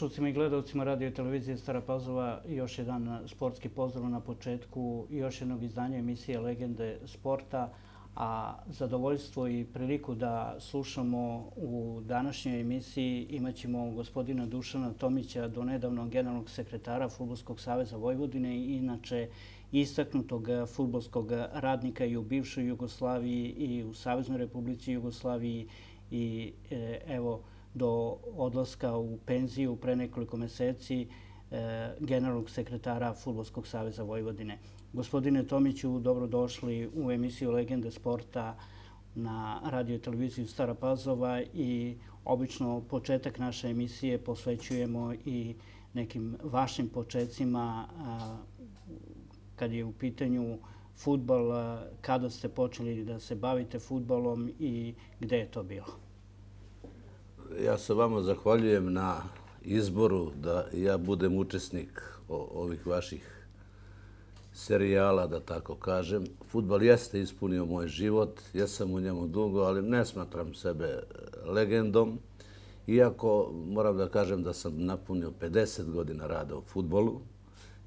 slušalcima i gledalcima radio i televizije Stara Pazova još jedan sportski pozdrav na početku još jednog izdanja emisije Legende sporta, a zadovoljstvo i priliku da slušamo u današnjoj emisiji imat ćemo gospodina Dušana Tomića, donedavnog generalnog sekretara Futbolskog saveza Vojvodine i inače istaknutog futbolskog radnika i u bivšoj Jugoslaviji i u Saveznoj Republici Jugoslaviji i e, evo, do odlaska u penziju pre nekoliko meseci e, generalnog sekretara Futbolskog saveza Vojvodine. Gospodine Tomiću, dobrodošli u emisiju Legende sporta na radio i televiziju Stara Pazova i obično početak naše emisije posvećujemo i nekim vašim početcima kad je u pitanju futbol, kada ste počeli da se bavite futbolom i gde je to bilo? ja se vama zahvaljujem na izboru da ja budem učesnik ovih vaših serijala, da tako kažem. Futbal jeste ispunio moj život, ja sam u njemu dugo, ali ne smatram sebe legendom. Iako moram da kažem da sam napunio 50 godina rada u futbolu,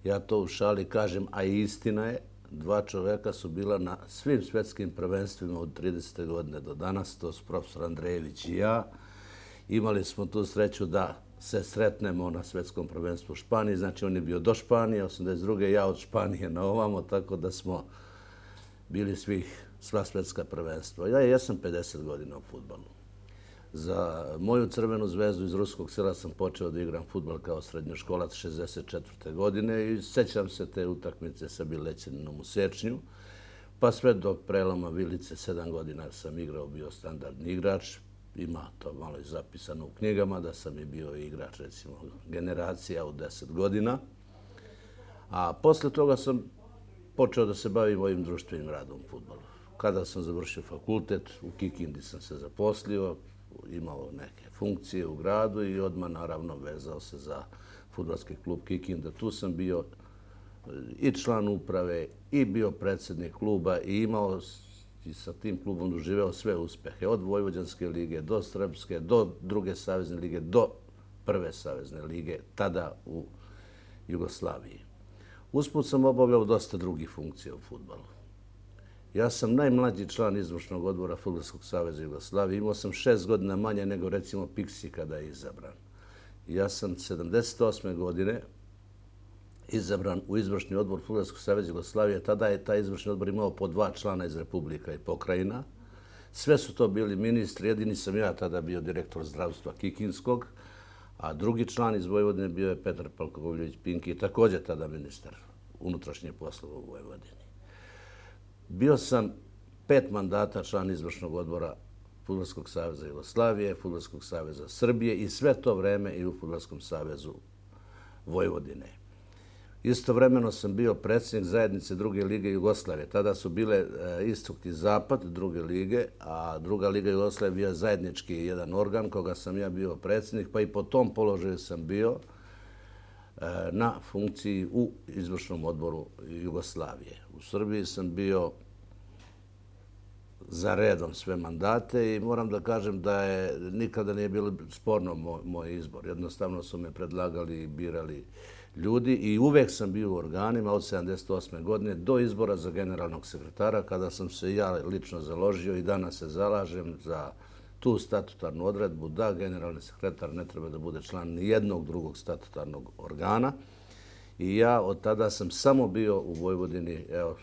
ja to u šali kažem, a istina je, dva čoveka su bila na svim svetskim prvenstvima od 30. godine do danas, to su profesor Andrejević i Ja imali smo tu sreću da se sretnemo na svetskom prvenstvu u Španiji. Znači, on je bio do Španije, 82. ja od Španije na ovamo, tako da smo bili svih sva svetska prvenstva. Ja jesam 50 godina u futbalu. Za moju crvenu zvezdu iz Ruskog sela sam počeo da igram futbal kao srednjoškolac 64. godine i sećam se te utakmice sa Bilećeninom u Sečnju. Pa sve do preloma Vilice, sedam godina sam igrao, bio standardni igrač, ima to malo i zapisano u knjigama, da sam i bio igrač, recimo, generacija od deset godina. A posle toga sam počeo da se bavim ovim društvenim radom u futbolu. Kada sam završio fakultet, u Kikindi sam se zaposlio, imao neke funkcije u gradu i odmah, naravno, vezao se za futbolski klub Kikinda. Tu sam bio i član uprave, i bio predsednik kluba, i imao i sa tim klubom doživeo sve uspehe, od Vojvođanske lige do Srpske, do druge savezne lige, do prve savezne lige, tada u Jugoslaviji. Usput sam obavljao dosta drugih funkcija u futbalu. Ja sam najmlađi član izvršnog odbora Futbolskog saveza Jugoslavije. Imao sam šest godina manje nego recimo Pixi kada je izabran. Ja sam 78. godine, izabran u izvršni odbor Fugarskog savjeza Jugoslavije. Tada je taj izvršni odbor imao po dva člana iz Republika i pokrajina. Sve su to bili ministri. Jedini sam ja tada bio direktor zdravstva Kikinskog, a drugi član iz Vojvodine bio je Petar Palkovljević Pinki, također tada ministar unutrašnje poslova u Vojvodini. Bio sam pet mandata član izvršnog odbora Futbolskog saveza Jugoslavije, Futbolskog saveza Srbije i sve to vreme i u Futbolskom savezu Vojvodine. Istovremeno sam bio predsjednik zajednice druge lige Jugoslavije. Tada su bile e, istok i zapad druge lige, a druga liga Jugoslavije bio zajednički jedan organ koga sam ja bio predsjednik, pa i po tom položaju sam bio e, na funkciji u izvršnom odboru Jugoslavije. U Srbiji sam bio za redom sve mandate i moram da kažem da je nikada nije bilo sporno moj, izbor. Jednostavno su me predlagali i birali uh, ljudi i uvek sam bio u organima od 78. godine do izbora za generalnog sekretara kada sam se ja lično založio i danas se zalažem za tu statutarnu odredbu da generalni sekretar ne treba da bude član ni jednog drugog statutarnog organa. I ja od tada sam samo bio u Vojvodini, evo,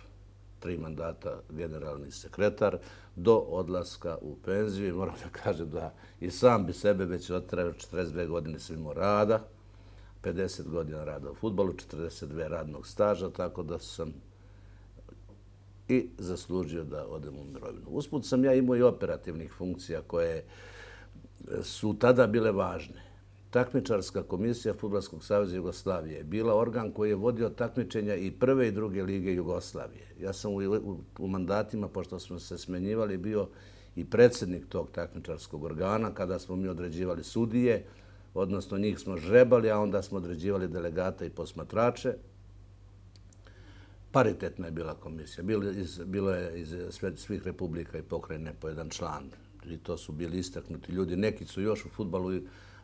tri mandata generalni sekretar, do odlaska u penziju. Moram da kažem da i sam bi sebe već otravio 42 godine svimo rada, 50 godina rada u futbolu, 42 radnog staža, tako da sam i zaslužio da odem u mirovinu. Usput sam ja imao i operativnih funkcija koje su tada bile važne. Takmičarska komisija Futbolskog savjeza Jugoslavije je bila organ koji je vodio takmičenja i prve i druge lige Jugoslavije. Ja sam u, u, mandatima, pošto smo se smenjivali, bio i predsednik tog takmičarskog organa kada smo mi određivali sudije, odnosno njih smo žrebali, a onda smo određivali delegata i posmatrače. Paritetna je bila komisija. Bilo je iz svih republika i pokrajine po jedan član. I to su bili istaknuti ljudi. Neki su još u futbalu,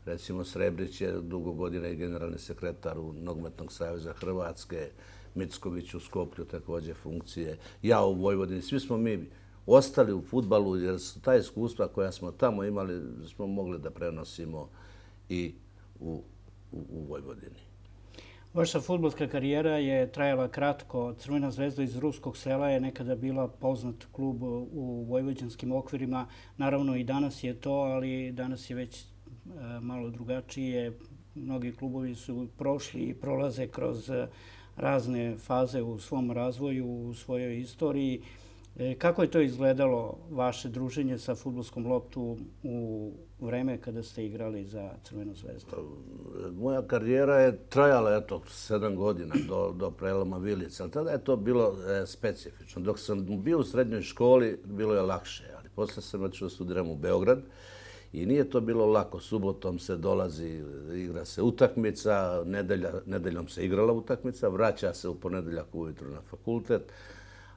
recimo Srebrić je dugo godine generalni sekretar u Nogmetnog savjeza Hrvatske, Mitsković u Skoplju također funkcije, ja u Vojvodini. Svi smo mi ostali u futbalu jer su ta iskustva koja smo tamo imali smo mogli da prenosimo futbalu i u, u, u Vojvodini. Vaša futbolska karijera je trajala kratko. Crvena zvezda iz Ruskog sela je nekada bila poznat klub u vojvođanskim okvirima. Naravno i danas je to, ali danas je već e, malo drugačije. Mnogi klubovi su prošli i prolaze kroz e, razne faze u svom razvoju, u svojoj istoriji. E, kako je to izgledalo vaše druženje sa futbolskom loptu u vreme kada ste igrali za Crvenu zvezdu? Moja karijera je trajala eto, sedam godina do, do preloma Vilica, ali tada je to bilo e, specifično. Dok sam bio u srednjoj školi, bilo je lakše, ali posle sam već studiram u Beograd i nije to bilo lako. Subotom se dolazi, igra se utakmica, nedelja, nedeljom se igrala utakmica, vraća se u ponedeljak ujutru na fakultet,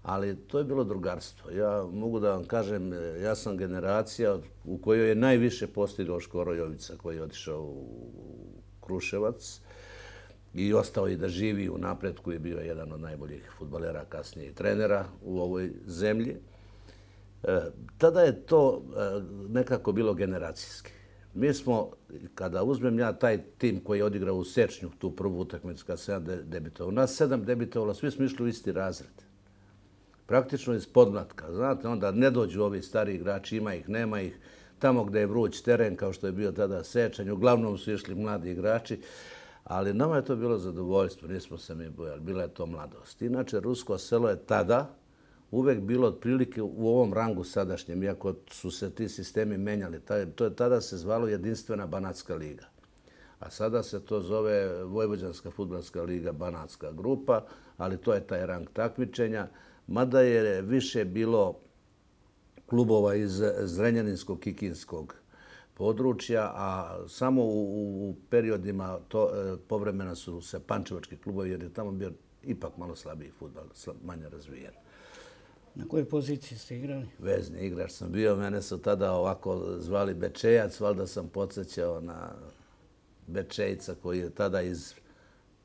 ali to je bilo drugarstvo. Ja mogu da vam kažem, e, ja sam generacija u kojoj je najviše postigao Škoro Jovica koji je otišao u Kruševac i ostao i da živi u napretku je bio jedan od najboljih futbalera, kasnije i trenera u ovoj zemlji. E, tada je to e, nekako bilo generacijski. Mi smo, kada uzmem ja taj tim koji je odigrao u Sečnju, tu prvu utakmicu kad se ja debitovao, nas sedam debitovala, svi smo išli u isti razred praktično iz podmlatka. Znate, onda ne dođu ovi stari igrači, ima ih, nema ih. Tamo gde je vruć teren, kao što je bio tada sečanj, uglavnom su išli mladi igrači. Ali nama je to bilo zadovoljstvo, nismo se mi bojali, bila je to mladost. Inače, rusko selo je tada uvek bilo otprilike u ovom rangu sadašnjem, iako su se ti sistemi menjali. To je tada se zvalo Jedinstvena Banatska liga. A sada se to zove Vojvođanska futbolska liga Banatska grupa, ali to je taj rang takmičenja mada je više bilo klubova iz Zrenjaninskog-Kikinskog područja, a samo u periodima e, povremena su se pančevački klubovi, jer je tamo bio ipak malo slabiji futbal, manje razvijen. Na kojoj poziciji ste igrali? Vezni igrač sam bio. Mene su tada ovako zvali Bečejac. val da sam podsjećao na Bečejca koji je tada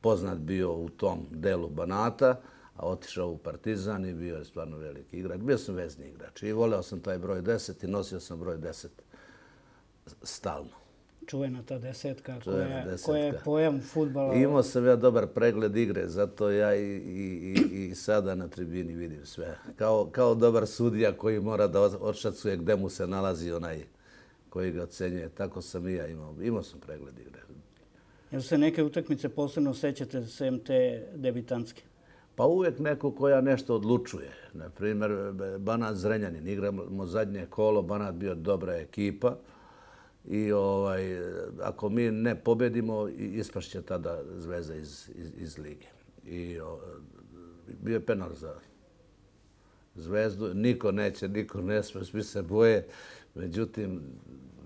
poznat bio u tom delu Banata a otišao u Partizan i bio je stvarno veliki igrač. Bio sam vezni igrač i voleo sam taj broj 10 i nosio sam broj 10 stalno. Čuvena ta desetka, koja, desetka. koja je pojam futbala. Imao sam ja dobar pregled igre, zato ja i, i, i, sada na tribini vidim sve. Kao, kao dobar sudija koji mora da odšacuje gde mu se nalazi onaj koji ga ocenjuje. Tako sam i ja imao. Imao sam pregled igre. Jel se neke utakmice posebno sećate sem te debitanske? Pa uvijek neko koja nešto odlučuje. Na primjer, Banat Zrenjanin. Igramo zadnje kolo, Banat bio dobra ekipa. I ovaj, ako mi ne pobedimo, ispašće tada zveza iz iz, iz lige. I bio je penal za zvezdu. Niko neće, niko ne sme, svi se boje. Međutim,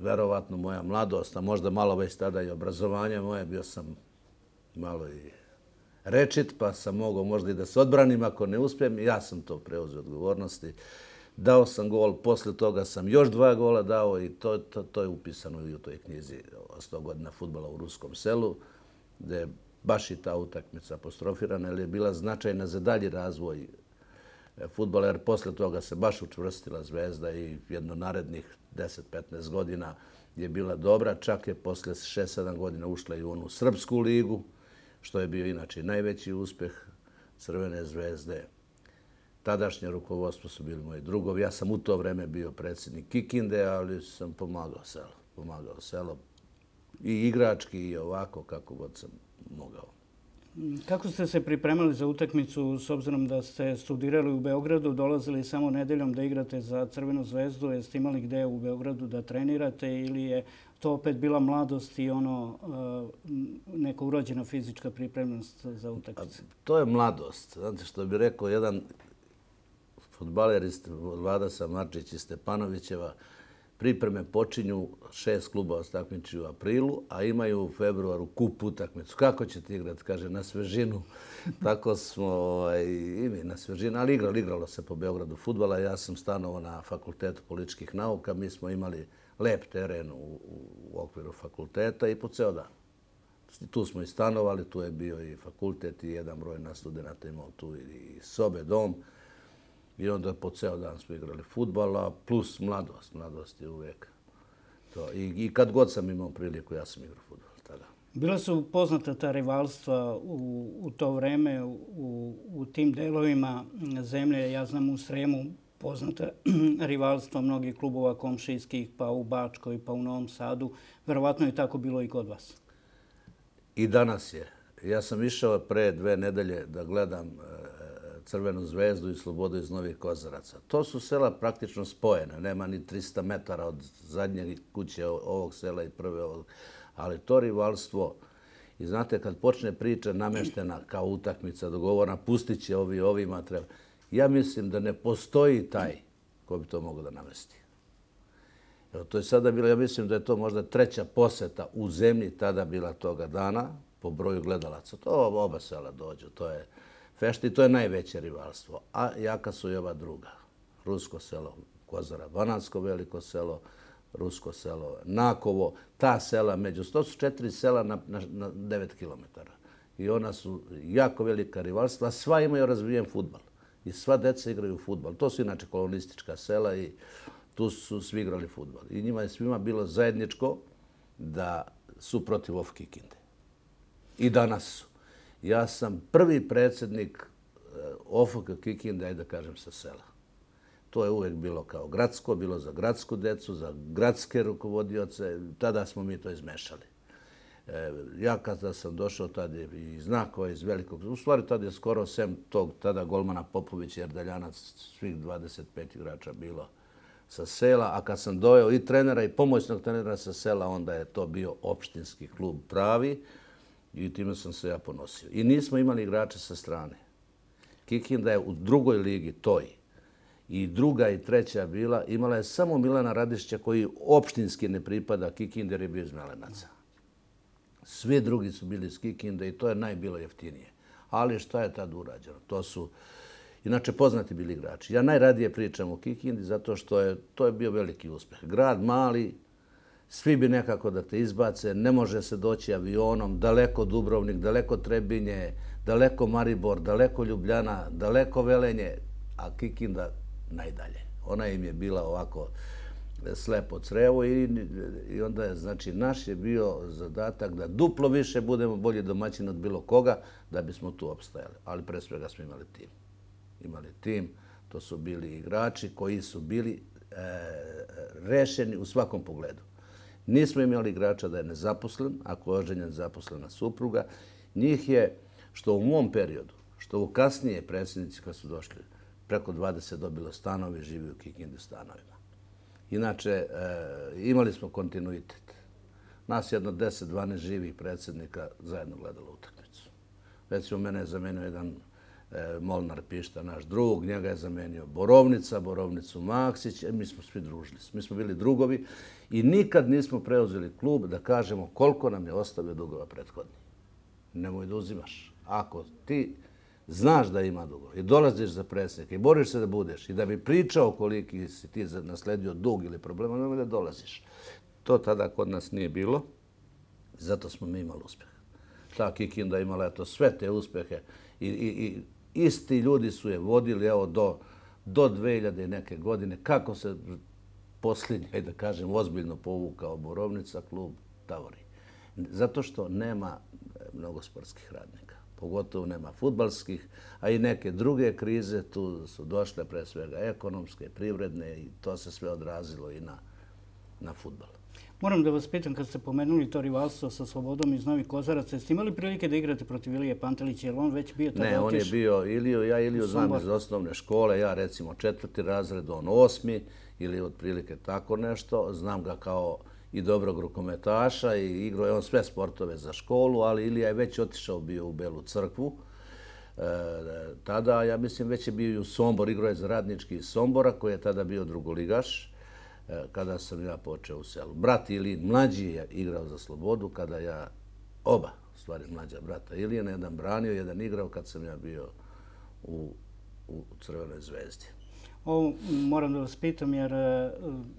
verovatno moja mladost, a možda malo već tada i obrazovanje moje, bio sam malo i rečit, pa sam mogao možda i da se odbranim ako ne uspijem. Ja sam to preuzio odgovornosti. Dao sam gol, posle toga sam još dva gola dao i to, to, je upisano i u toj knjizi 100 godina futbala u Ruskom selu, gde je baš i ta utakmica apostrofirana, ali je bila značajna za dalji razvoj e, futbala, jer posle toga se baš učvrstila zvezda i jedno narednih 10-15 godina je bila dobra. Čak je posle 6-7 godina ušla i u onu Srpsku ligu, što je bio inače najveći uspeh Crvene zvezde. Tadašnje rukovodstvo su bili moji drugovi. Ja sam u to vreme bio predsjednik Kikinde, ali sam pomagao selo. Pomagao selo i igrački i ovako kako god sam mogao. Kako ste se pripremali za utakmicu s obzirom da ste studirali u Beogradu, dolazili samo nedeljom da igrate za Crvenu zvezdu, jeste imali gde u Beogradu da trenirate ili je to opet bila mladost i ono eh, neka urođena fizička pripremnost za utakmice. To je mladost. Znate što bi rekao jedan fudbaler iz Vlada Samarčić i Stepanovićeva, pripreme počinju šest kluba ostakmiči u aprilu, a imaju u februaru kup utakmicu. Kako će ti igrati, kaže, na svežinu. Tako smo ovaj, i mi na svežinu, ali igralo, se po Beogradu futbala. Ja sam stanovao na Fakultetu političkih nauka. Mi smo imali lep teren u, u, u okviru fakulteta i po ceo dan. Tu smo i stanovali, tu je bio i fakultet i jedan broj na studenta imao tu i, i sobe, dom. I onda po ceo dan smo igrali futbala, plus mladost. Mladost je uvijek to. I, I kad god sam imao priliku, ja sam igrao futbol tada. Bila su poznata ta rivalstva u, u to vreme u, u tim delovima zemlje. Ja znam u Sremu poznata rivalstva mnogih klubova komšijskih, pa u Bačkoj, pa u Novom Sadu. Verovatno je tako bilo i kod vas. I danas je. Ja sam išao pre dve nedelje da gledam e, Crvenu zvezdu i Slobodu iz Novih Kozaraca. To su sela praktično spojene. Nema ni 300 metara od zadnje kuće ovog sela i prve ovog. Ali to rivalstvo, i znate, kad počne priča nameštena kao utakmica, dogovorna, pustit će ovi, ovima treba ja mislim da ne postoji taj ko bi to mogao da namesti. Evo, to je sada bila, ja mislim da je to možda treća poseta u zemlji tada bila toga dana po broju gledalaca. To oba sela dođu, to je fešta i to je najveće rivalstvo. A jaka su i ova druga. Rusko selo Kozara, Vanansko veliko selo, Rusko selo Nakovo, ta sela među 104 sela na, na, na 9 kilometara. I ona su jako velika rivalstva, sva imaju razvijen futbal i sva deca igraju futbol. To su inače kolonistička sela i tu su svi igrali futbol. I njima je svima bilo zajedničko da su protiv ovog kikinde. I danas su. Ja sam prvi predsjednik eh, OFK Kikinda, da kažem, sa sela. To je uvek bilo kao gradsko, bilo za gradsku decu, za gradske rukovodioce. Tada smo mi to izmešali. E, ja kada sam došao tada i znak ovaj iz velikog, u stvari tada je skoro sem tog tada golmana Popović i Erdaljanac, svih 25 igrača bilo sa sela, a kad sam dojao i trenera i pomoćnog trenera sa sela, onda je to bio opštinski klub pravi i time sam se ja ponosio. I nismo imali igrače sa strane. Kikinda je u drugoj ligi, toj, i druga i treća bila, imala je samo Milana Radišća koji opštinski ne pripada, Kikinder je bio iz Melenaca. Svi drugi su bili iz Kikinde i to je najbilo jeftinije. Ali šta je tad urađeno? To su, inače, poznati bili igrači. Ja najradije pričam o Kikindi zato što je to je bio veliki uspeh. Grad mali, svi bi nekako da te izbace, ne može se doći avionom, daleko Dubrovnik, daleko Trebinje, daleko Maribor, daleko Ljubljana, daleko Velenje, a Kikinda najdalje. Ona im je bila ovako slepo crevo i onda je, znači, naš je bio zadatak da duplo više budemo bolji domaćini od bilo koga da bismo tu opstajali. Ali pre svega smo imali tim. Imali tim, to su bili igrači koji su bili e, rešeni u svakom pogledu. Nismo imali igrača da je nezaposlen, ako je oženjen zaposlena supruga. Njih je, što u mom periodu, što u kasnije predsjednici kad su došli, preko 20 dobilo stanovi, živi u Kikindu stanovima. Inače, e, imali smo kontinuitet. Nas jedno 10-12 živih predsjednika zajedno gledalo utakmicu. Recimo, mene je zamenio jedan e, Molnar Pišta, naš drug, njega je zamenio Borovnica, Borovnicu Maksić, e, mi smo svi družili, mi smo bili drugovi i nikad nismo preuzeli klub da kažemo koliko nam je ostavio dugova prethodnije. Nemoj da uzimaš. Ako ti znaš da ima dugo i dolaziš za predsjednika i boriš se da budeš i da bi pričao koliki si ti nasledio dug ili problema, nema da dolaziš. To tada kod nas nije bilo, zato smo mi imali uspeh. Ta Kikinda imala eto, sve te uspjehe I, i, i, isti ljudi su je vodili evo, do, do 2000 neke godine. Kako se posljednja, da kažem, ozbiljno povukao borovnica klub Tavori? Zato što nema e, mnogo sportskih radnika pogotovo nema futbalskih, a i neke druge krize tu su došle pre svega ekonomske, privredne i to se sve odrazilo i na futbal. Moram da vas pitam, kad ste pomenuli to rivalstvo sa Slobodom iz Novi Kozaraca, ste imali prilike da igrate protiv Ilije Pantelića, jer on već bio tada otišao? Ne, on je bio Iliju, ja Iliju znam iz osnovne škole, ja recimo četvrti razred, on osmi ili otprilike tako nešto, znam ga kao i dobrog rukometaša i igrao je on sve sportove za školu, ali Ilija je već otišao bio u Belu crkvu. E, tada, ja mislim, već je bio i u Sombor, igrao je za radnički iz Sombora, koji je tada bio drugoligaš, e, kada sam ja počeo u selu. Brat Ili, mlađi je igrao za slobodu, kada ja oba, stvari mlađa brata Ilija, na jedan branio, jedan igrao kad sam ja bio u, u Crvenoj zvezdi. Ovo moram da vas pitam, jer e,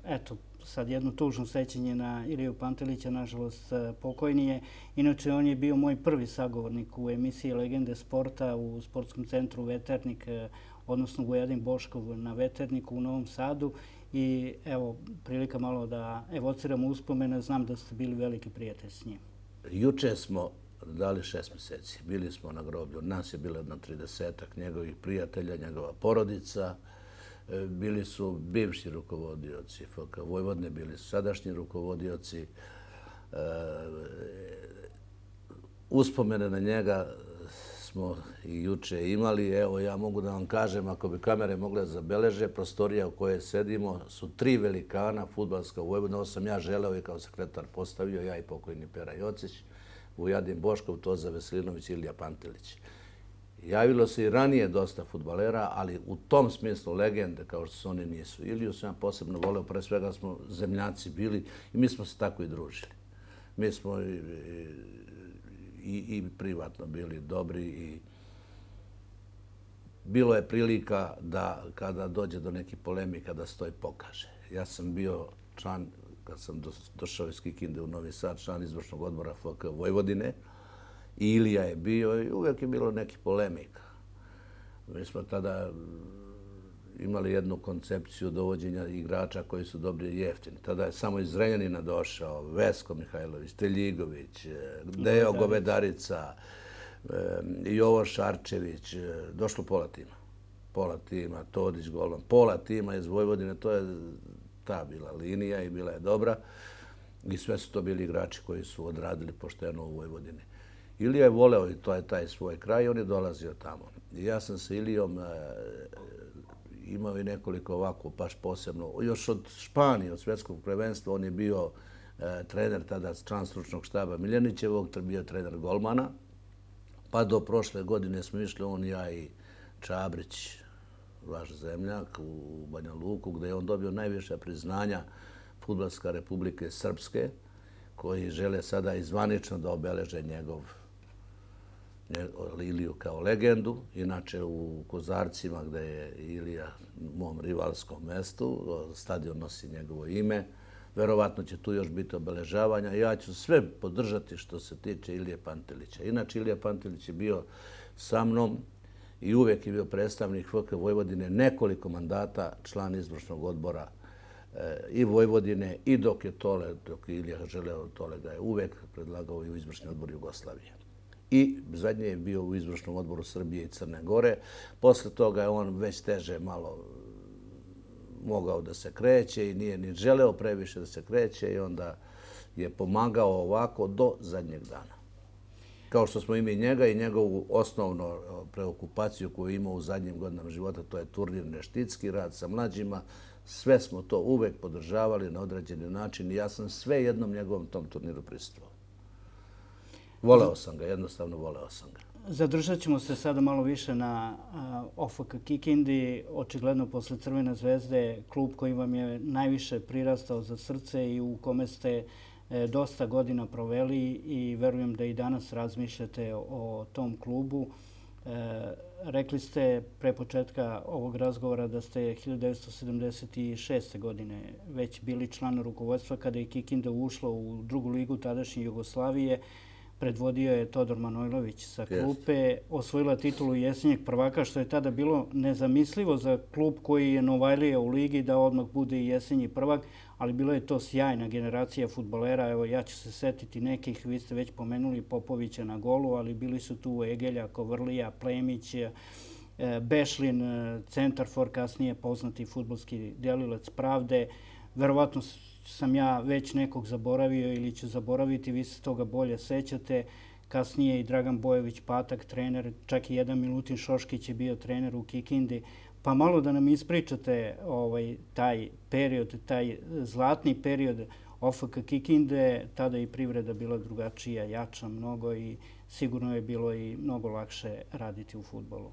eto, sad jedno tužno sećanje na Iliju Pantelića, nažalost e, pokojnije. Inače, on je bio moj prvi sagovornik u emisiji Legende sporta u sportskom centru Veternik, e, odnosno Gujadin Boškov na Veterniku u Novom Sadu. I evo, prilika malo da evociram uspomene, znam da ste bili veliki prijatelj s njim. Juče smo dali šest meseci. Bili smo na groblju. Nas je bilo jedna tridesetak njegovih prijatelja, njegova porodica, E, bili su bivši rukovodioci FK Vojvodne, bili su sadašnji rukovodioci. E, uspomene na njega smo i juče imali. Evo, ja mogu da vam kažem, ako bi kamere mogle zabeleže, prostorija u kojoj sedimo su tri velikana futbalska Vojvodna. Ovo sam ja želeo i kao sekretar postavio, ja i pokojni Pera Jocić, Vujadin Boškov, Toza Veselinović i Ilija Pantelić. Javilo se i ranije dosta futbalera, ali u tom smislu legende, kao što se oni nisu. Iliju sam ja posebno voleo, pre svega smo zemljaci bili i mi smo se tako i družili. Mi smo i privatno bili dobri i bilo je prilika da kada dođe do neke polemika da se to i pokaže. Ja sam bio član, kad sam došao iz Kikinde u Novi Sad, član izvršnog odbora FK Vojvodine, Ilija je bio i uvijek je bilo neki polemika. Mi smo tada imali jednu koncepciju dovođenja igrača koji su dobri i jeftini. Tada je samo iz Renjanina došao Vesko Mihajlović, Teljigović, e, Deo Govedarica, e, Jovo Šarčević, e, došlo pola tima. Pola tima, Todić golom, pola tima iz Vojvodine, to je ta bila linija i bila je dobra. I sve su to bili igrači koji su odradili pošteno u Vojvodini. Ilija je voleo i to je taj svoj kraj on je dolazio tamo. ja sam sa Ilijom e, imao i nekoliko ovako, baš posebno, još od Španije, od svjetskog prvenstva, on je bio e, trener tada član stručnog štaba Miljanićevog, je bio trener Golmana, pa do prošle godine smo išli on ja i Čabrić, vaš zemljak u Banja Luku, gde je on dobio najviše priznanja Futbolska republike Srpske, koji žele sada zvanično da obeleže njegov Iliju kao legendu. Inače u Kozarcima gde je Ilija u mom rivalskom mestu, stadion nosi njegovo ime. Verovatno će tu još biti obeležavanja. Ja ću sve podržati što se tiče Ilije Pantelića. Inače Ilija Pantelić je bio sa mnom i uvijek je bio predstavnik FK Vojvodine nekoliko mandata član izvršnog odbora e, i Vojvodine i dok je Tole, dok Ilija želeo Tole ga je uvijek predlagao i u izvršni odbor Jugoslavije i zadnje je bio u izvršnom odboru Srbije i Crne Gore. Posle toga je on već teže malo eh, mogao da se kreće i nije ni želeo previše da se kreće i onda je pomagao ovako do zadnjeg dana. Kao što smo imali njega i njegovu osnovnu eh, preokupaciju koju je imao u zadnjim godinama života, to je turnir neštitski rad sa mlađima, sve smo to uvek podržavali na određeni način i ja sam sve jednom njegovom tom turniru pristupao. Voleo sam ga, jednostavno voleo sam ga. Zadržat ćemo se sada malo više na OFK Kikindi, očigledno posle Crvene zvezde, klub koji vam je najviše prirastao za srce i u kome ste e, dosta godina proveli i verujem da i danas razmišljate o tom klubu. E, rekli ste pre početka ovog razgovora da ste 1976. godine već bili član rukovodstva kada je Kikinda ušla u drugu ligu tadašnje Jugoslavije. Kada je u drugu ligu tadašnje Jugoslavije, predvodio je Todor Manojlović sa klupe, osvojila titulu jesenjeg prvaka, što je tada bilo nezamislivo za klub koji je novajlije u ligi da odmah bude i jesenji prvak, ali bilo je to sjajna generacija futbolera. Evo, ja ću se setiti nekih, vi ste već pomenuli Popovića na golu, ali bili su tu Egelja, Kovrlija, Plemić, e, Bešlin, e, Centarfor, kasnije poznati futbolski delilac Pravde. Verovatno sam ja već nekog zaboravio ili ću zaboraviti, vi se toga bolje sećate. Kasnije i Dragan Bojević Patak, trener, čak i jedan Milutin Šoškić je bio trener u Kikindi. Pa malo da nam ispričate ovaj, taj period, taj zlatni period OFK Kikinde, tada i privreda bila drugačija, jača mnogo i sigurno je bilo i mnogo lakše raditi u futbolu.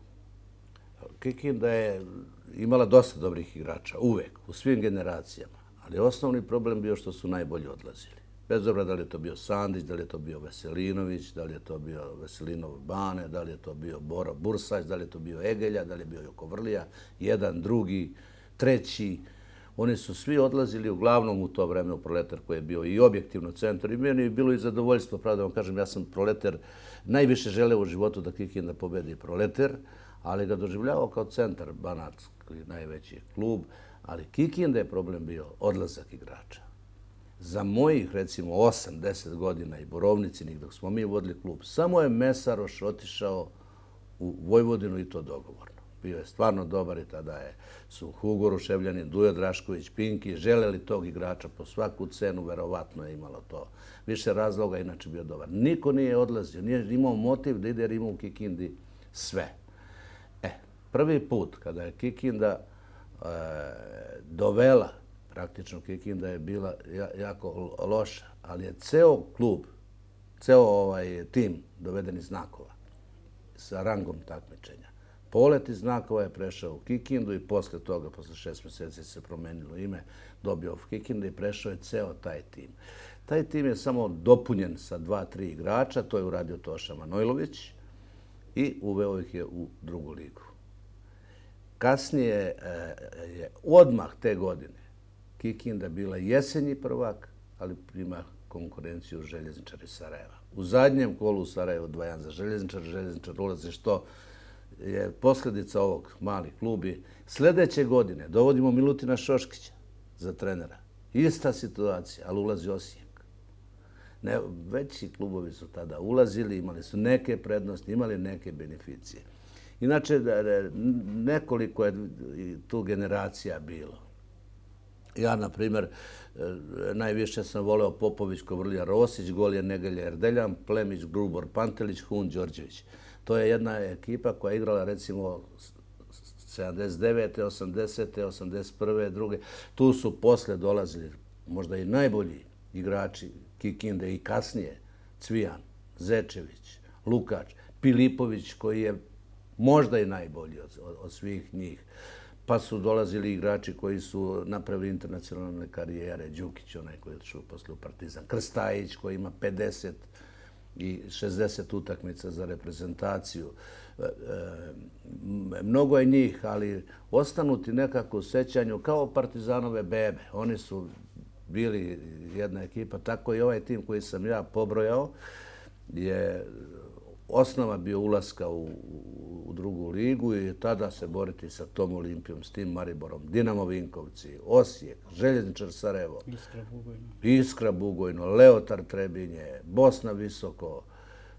Kikinda je imala dosta dobrih igrača, uvek, u svim generacijama. Ali osnovni problem bio što su najbolji odlazili. Bez obra da li je to bio Sandić, da li je to bio Veselinović, da li je to bio Veselinov Bane, da li je to bio Boro Bursać, da li je to bio Egelja, da li je bio Joko Vrlija, jedan, drugi, treći. Oni su svi odlazili uglavnom u to vreme u proletar koji je bio i objektivno centar. I meni je bilo i zadovoljstvo, pravda vam kažem, ja sam proletar najviše želeo u životu da kikim Kikinda pobedi proletar, ali ga doživljavao kao centar Banac, najveći klub. Ali Kikinda je problem bio odlazak igrača. Za mojih, recimo, 8-10 godina i borovnicinih dok smo mi vodili klub, samo je Mesaroš otišao u Vojvodinu i to dogovorno. Bio je stvarno dobar i tada su Hugo Ruševljanin, Dujo Drašković, Pinki želeli tog igrača po svaku cenu, verovatno je imalo to. Više razloga, inače bio dobar. Niko nije odlazio, nije imao motiv da ide jer imao u Kikindi sve. E, prvi put kada je Kikinda Eh, dovela praktično Kikin da je bila jako loša, ali je ceo klub, ceo ovaj tim doveden iz znakova sa rangom takmičenja. Polet iz znakova je prešao u Kikindu i posle toga, posle šest meseci se promenilo ime, dobio u Kikindu i prešao je ceo taj tim. Taj tim je samo dopunjen sa dva, tri igrača, to je uradio Toša Manojlović i uveo ih je u drugu ligu. Kasnije e, je odmah te godine Kikinda bila jesenji prvak, ali prima konkurenciju željezničar iz Sarajeva. U zadnjem kolu Sarajevo dvajan za željezničar, željezničar ulazi što je posljedica ovog mali klubi. Sljedeće godine dovodimo Milutina Šoškića za trenera. Ista situacija, ali ulazi Osijek. Veći klubovi su tada ulazili, imali su neke prednosti, imali neke beneficije. Inače, nekoliko je tu generacija bilo. Ja, na primjer, e, najviše sam voleo Popović, Kovrlija Rosić, Golija Negelja Erdeljan, Plemić, Grubor, Pantelić, Hun, Đorđević. To je jedna ekipa koja je igrala, recimo, 79. 80. 81. 2. Tu su posle dolazili možda i najbolji igrači Kikinde i kasnije Cvijan, Zečević, Lukač, Filipović koji je možda je najbolji od svih njih. Pa su dolazili igrači koji su napravili internacionalne karijere, Đukić onaj koji je odšao posle u Partizan, Krstajić koji ima 50 i 60 utakmica za reprezentaciju. E, e, mnogo je njih, ali ostanuti nekako u sećanju kao Partizanove bebe. Oni su bili jedna ekipa, tako i ovaj tim koji sam ja pobrojao je osnova bio ulaska u, u drugu ligu i tada se boriti sa tom Olimpijom, s tim Mariborom, Dinamo Vinkovci, Osijek, Željezničar Sarajevo, Iskra Bugojno. Iskra Bugojno, Leotar Trebinje, Bosna Visoko,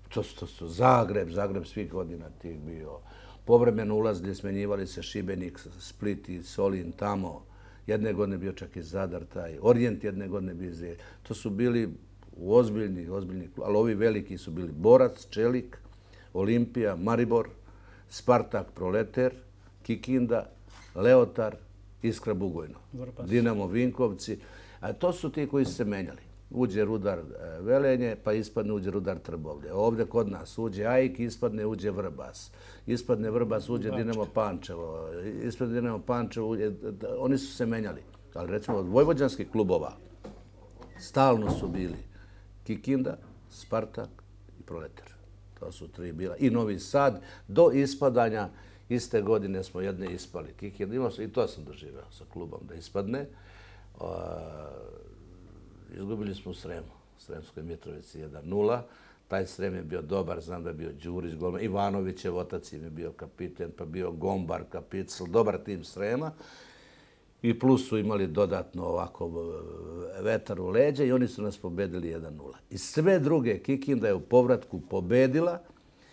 to, to, to, Zagreb, Zagreb svih godina tih bio. Povremeno ulazili, smenjivali se Šibenik, Split i Solin tamo. Jedne godine bio čak i Zadar taj. Orijent jedne godine bio. To su bili u ozbiljni, ozbiljni klub. Ali ovi veliki su bili Borac, Čelik, Olimpija, Maribor, Spartak, Proleter, Kikinda, Leotar, Iskra Bugojno, Dinamo Vinkovci. A to su ti koji su se menjali. Uđe rudar e, Velenje, pa ispadne uđe rudar Trbovlje. Ovdje kod nas uđe Ajk, ispadne uđe Vrbas. Ispadne Vrbas, uđe Dinamo Pančevo. Ispadne Dinamo Pančevo, uđe... oni su se menjali. Ali recimo od vojvođanskih klubova stalno su bili Kikinda, Spartak i Proletar. To su tri bila. I Novi Sad, do ispadanja iste godine smo jedne ispali. Kikinda imao se, i to sam doživao sa klubom, da ispadne. Izgubili smo Sremu, Sremskoj Mitrovici 1-0. Taj Srem je bio dobar, znam da je bio Đuriz, Golman, Ivanovićev otac im je bio kapiten, pa bio Gombar, Kapicl, dobar tim Srema i plus su imali dodatno ovako vetar u leđa i oni su nas pobedili 1-0. I sve druge Kikinda je u povratku pobedila,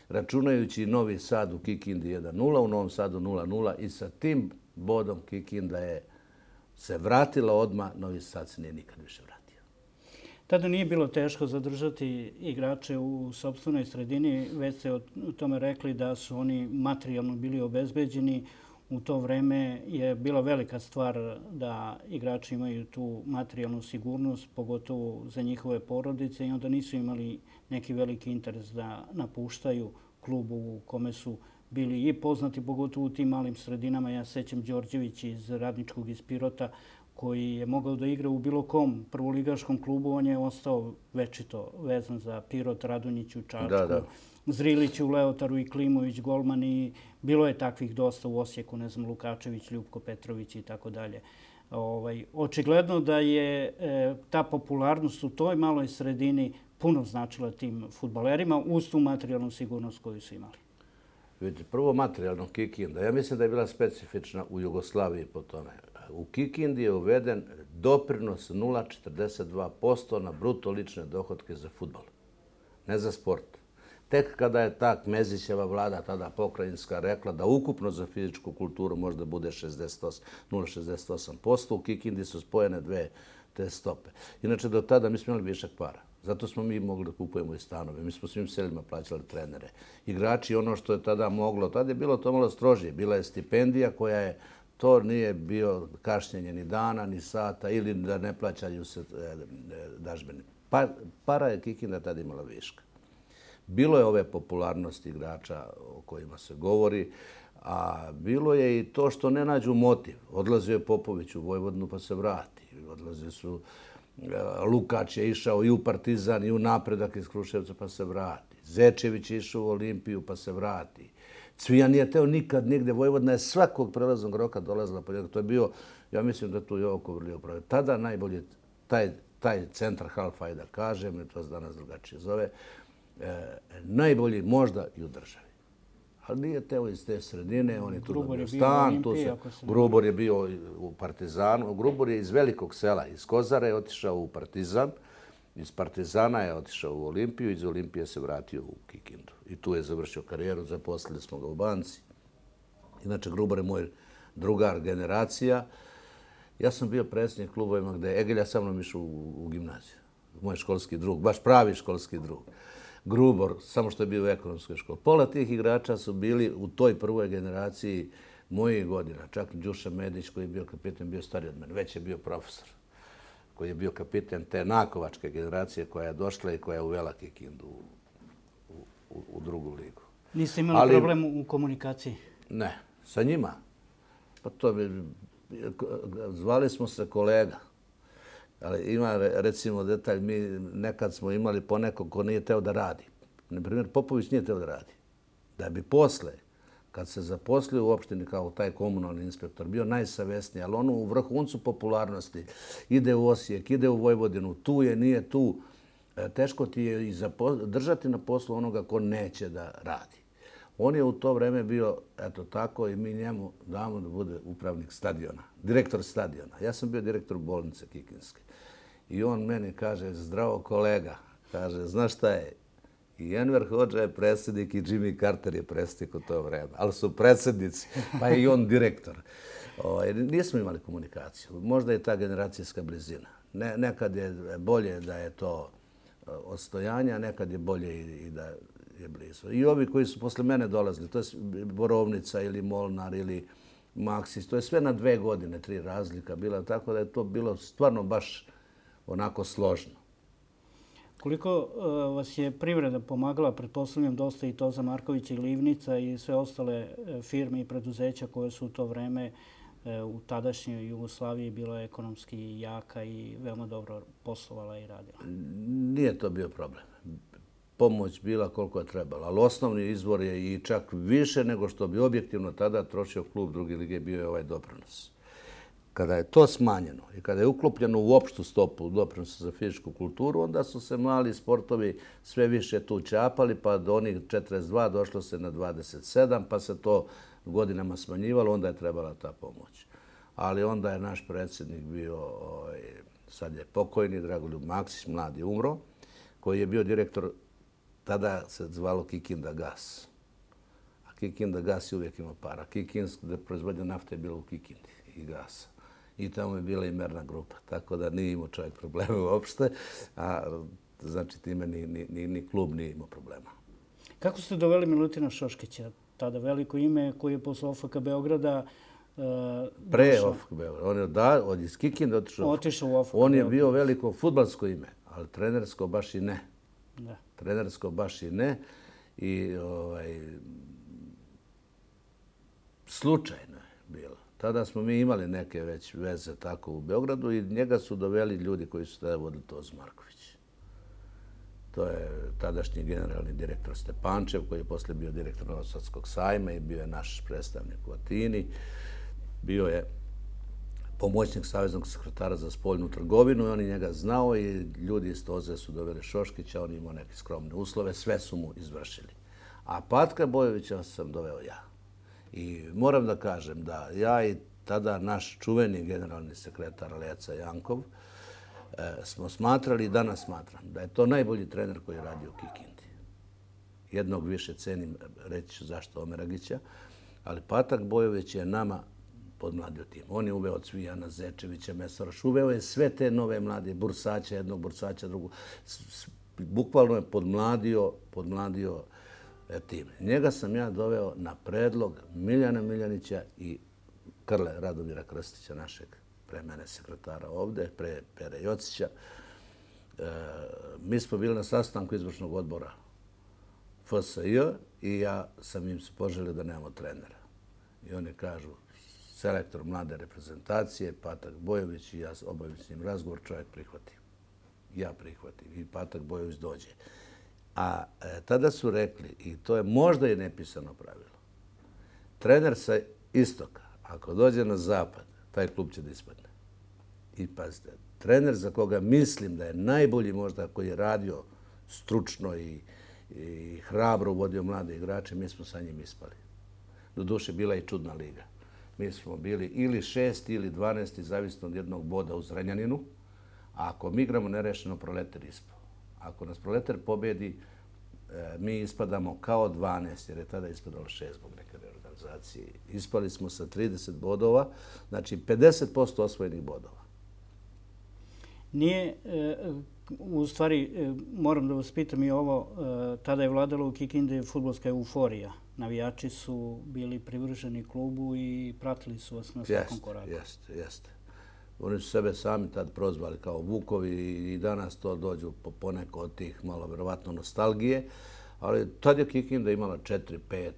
računajući Novi Sad u Kikindi 1-0, u Novom Sadu 0-0 i sa tim bodom Kikinda je se vratila odma, Novi Sad se nije nikad više vratio. Tada nije bilo teško zadržati igrače u sobstvenoj sredini, već ste o tome rekli da su oni materijalno bili obezbeđeni u to vreme je bila velika stvar da igrači imaju tu materijalnu sigurnost, pogotovo za njihove porodice i onda nisu imali neki veliki interes da napuštaju klub u kome su bili i poznati, pogotovo u tim malim sredinama. Ja sećam Đorđević iz Radničkog iz Pirota koji je mogao da igra u bilo kom prvoligaškom klubu. On je ostao večito vezan za Pirot, Radunjiću, Čačku. Da, da. Zrilić u Leotaru i Klimović, Golman i bilo je takvih dosta u Osijeku, ne znam, Lukačević, Ljubko Petrović i tako dalje. Ovaj, očigledno da je e, ta popularnost u toj maloj sredini puno značila tim futbalerima uz tu materijalnu sigurnost koju su imali. Vidite, prvo materijalno Kikinda. Ja mislim da je bila specifična u Jugoslaviji po tome. U Kikindi je uveden doprinos 0,42% na bruto lične dohodke za futbol, ne za sport. Tek kada je ta Kmezićeva vlada, tada pokrajinska, rekla da ukupno za fizičku kulturu možda bude 0,68%, u Kikindi su spojene dve te stope. Inače, do tada mi smo imali višak para. Zato smo mi mogli da kupujemo i stanove. Mi smo svim selima plaćali trenere. Igrači, ono što je tada moglo, tada je bilo to malo strožije. Bila je stipendija koja je, to nije bio kašnjenje ni dana, ni sata, ili da ne plaćaju se eh, eh, dažbeni. Pa, para je Kikinda tada imala viška. Bilo je ove popularnosti igrača o kojima se govori, a bilo je i to što ne nađu motiv. Odlazio je Popović u Vojvodnu pa se vrati. Odlaze su... E, Lukač je išao i u Partizan i u napredak iz Kruševca pa se vrati. Zečević je išao u Olimpiju pa se vrati. Cvijan je teo nikad nigde. Vojvodna je svakog prelaznog roka dolazila po njega. To je bio, ja mislim da tu Jovo vrlio pravi. Tada najbolje taj, taj centar Halfajda, kažem, to se danas drugačije zove, Eh, najbolji možda i u državi. Ali nije teo iz te sredine, on je tu Grubor dobio stan. Grubor je bio u Partizanu. Grubor je iz velikog sela, iz Kozara je otišao u Partizan. Iz Partizana je otišao u Olimpiju, iz Olimpije se vratio u Kikindu. I tu je završio karijeru, zaposlili smo ga u Banci. Inače, Grubor je moj drugar generacija. Ja sam bio predsjednik klubovima gde je Egelja sa mnom išao u, gimnaziju. Moj školski drug, baš pravi školski drug. Grubor, samo što je bio u ekonomskoj školi. Pola tih igrača su bili u toj prvoj generaciji mojih godina. Čak i Đuša Medić koji je bio kapitan, bio stari od mene, već je bio profesor koji je bio kapitan te nakovačke generacije koja je došla i koja je uvela Kikindu u, u, drugu ligu. Niste imali problem u komunikaciji? Ne, sa njima. Pa to zvali smo se kolega. Ali ima recimo detalj, mi nekad smo imali ponekog ko nije teo da radi. Na primjer, Popović nije teo da radi. Da bi posle, kad se zaposlio u opštini kao taj komunalni inspektor, bio najsavesniji, ali ono u vrhuncu popularnosti, ide u Osijek, ide u Vojvodinu, tu je, nije tu, e, teško ti je i držati na poslu onoga ko neće da radi. On je u to vreme bio, eto tako, i mi njemu damo da bude upravnik stadiona, direktor stadiona. Ja sam bio direktor bolnice Kikinske. I on meni kaže, zdravo kolega, kaže, znaš šta je, i Enver Hođa je predsjednik i Jimmy Carter je predsjednik u to vreme, ali su predsjednici, pa i on direktor. O, ovaj, nismo imali komunikaciju, možda je ta generacijska blizina. Ne, nekad je bolje da je to e, ostojanje, a nekad je bolje i da je blizu. I ovi koji su posle mene dolazili, to je Borovnica ili Molnar ili Maksis, to je sve na dve godine, tri razlika bila, tako da je to bilo stvarno baš onako složno. Koliko e, vas je privreda pomagala, pretpostavljam dosta i to za Markovića i Livnica i sve ostale e, firme i preduzeća koje su u to vreme e, u tadašnjoj Jugoslaviji bila ekonomski jaka i veoma dobro poslovala i radila? Nije to bio problem pomoć bila koliko je trebala. Ali osnovni izvor je i čak više nego što bi objektivno tada trošio klub druge lige bio je ovaj doprinos. Kada je to smanjeno i kada je uklopljeno u opštu stopu doprinosa za fizičku kulturu, onda su se mali sportovi sve više tu čapali, pa do onih 42 došlo se na 27, pa se to godinama smanjivalo, onda je trebala ta pomoć. Ali onda je naš predsjednik bio, ovaj, sad je pokojni, Dragoljub Maksis, mladi umro, koji je bio direktor Tada se zvalo Kikinda gas. A Kikinda gas je uvijek imao para. Kikinda je proizvodnja nafte bila u Kikindi i gasa. I tamo je bila i merna grupa. Tako da nije imao čovjek probleme uopšte. A znači time ni, ni, ni, ni klub nije imao problema. Kako ste doveli Milutina Šoškića? Tada veliko ime koji je posle OFK Beograda Uh, Pre došla. OFK Beograda. On je da, od iz Kikinda otišao. Otišao u OFK On je bio veliko futbalsko ime, ali trenersko baš i ne. Trenersko baš i ne. I ovaj, slučajno je bilo. Tada smo mi imali neke već veze tako u Beogradu i njega su doveli ljudi koji su tada vodili to Zmarković. To je tadašnji generalni direktor Stepančev koji je posle bio direktor Novosadskog sajma i bio je naš predstavnik u Atini. Bio je pomoćnik savjeznog sekretara za spoljnu trgovinu i on je njega znao i ljudi iz Toze su doveli Šoškića, on imao neke skromne uslove, sve su mu izvršili. A Patka Bojevića sam doveo ja. I moram da kažem da ja i tada naš čuveni generalni sekretar Leca Jankov e, smo smatrali i danas smatram da je to najbolji trener koji radi u Kikindi. Jednog više cenim, reći ću zašto Omeragića, ali Patak Bojević je nama podmladio tim. On je uveo Cvijana Zečevića, Mesaroš, uveo je sve te nove mlade, bursaća jednog, bursaća drugog. Bukvalno je podmladio, podmladio e, tim. Njega sam ja doveo na predlog Miljana Miljanića i Krle Radomira Krstića, našeg pre mene sekretara ovde, pre Pere Jocića. E, mi smo bili na sastanku izvršnog odbora FSI i ja sam im se poželio da nemamo trenera. I oni kažu, selektor mlade reprezentacije, Patak Bojović i ja obavim s njim razgovor, čovjek prihvatim. Ja prihvatim i Patak Bojović dođe. A e, tada su rekli, i to je možda i nepisano pravilo, trener sa istoka, ako dođe na zapad, taj klub će da ispadne. I pazite, trener za koga mislim da je najbolji možda koji je radio stručno i, hrabro vodio mlade igrače, mi smo sa njim ispali. Do duše, bila i čudna liga mi smo bili ili šesti ili dvanesti, zavisno od jednog boda u Zrenjaninu. A ako mi igramo nerešeno, proleter ispo. Ako nas proleter pobedi, e, mi ispadamo kao 12, jer je tada ispadalo šest zbog neke organizacije. Ispali smo sa 30 bodova, znači 50% osvojenih bodova. Nije, e, u stvari e, moram da vas pitam i ovo, e, tada je vladala u Kikinde futbolska euforija. Navijači su bili privrženi klubu i pratili su vas na svakom jest, koraku. Jeste, jeste. Oni su sebe sami tad prozvali kao Vukovi i danas to dođu po poneko od tih malo vjerovatno nostalgije. Ali tad je Kikinda imala 4-5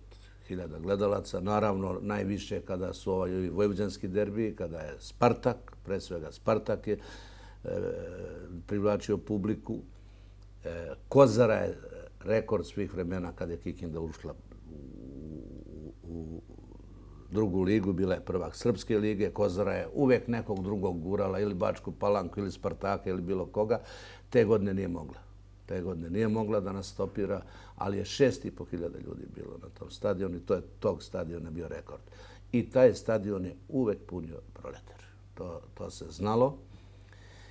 hiljada gledalaca. Naravno, najviše kada su ovaj vojvođanski derbi, kada je Spartak, pre svega Spartak je Eh, privlačio publiku. Eh, Kozara je rekord svih vremena kada je Kikinda ušla u drugu ligu, bila je prvak Srpske lige. Kozara je uvek nekog drugog gurala, ili Bačku Palanku, ili Spartaka, ili bilo koga. Te godine nije mogla. Te godine nije mogla da nas stopira, ali je šest i po hiljada ljudi bilo na tom stadionu i to je tog stadiona bio rekord. I taj stadion je uvek punio proletar. To se znalo.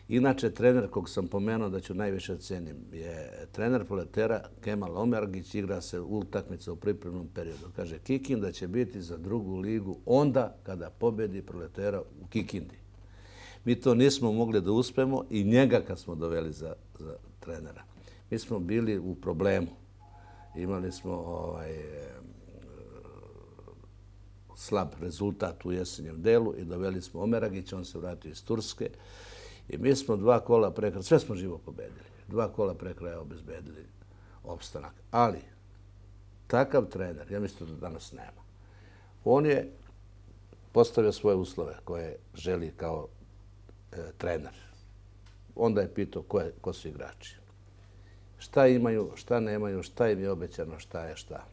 Inače, trener kog sam pomenuo da ću najviše ocenim je trener Poletera Kemal Omergić igra se u takmicu u pripremnom periodu. Kaže Kikin da će biti za drugu ligu onda kada pobedi Proletera u Kikindi. Mi to nismo mogli da uspemo i njega kad smo doveli za, za trenera. Mi smo bili u problemu. Imali smo ovaj, eh, slab rezultat u jesenjem delu i doveli smo Omeragića, on se vratio iz Turske. I mi smo dva kola prekraja, sve smo živo pobedili, dva kola prekraja obezbedili opstanak. Ali, takav trener, ja mislim da danas nema, on je postavio svoje uslove koje želi kao e, trener. Onda je pitao ko su igrači. Šta imaju, šta nemaju, šta im je obećano, šta je šta.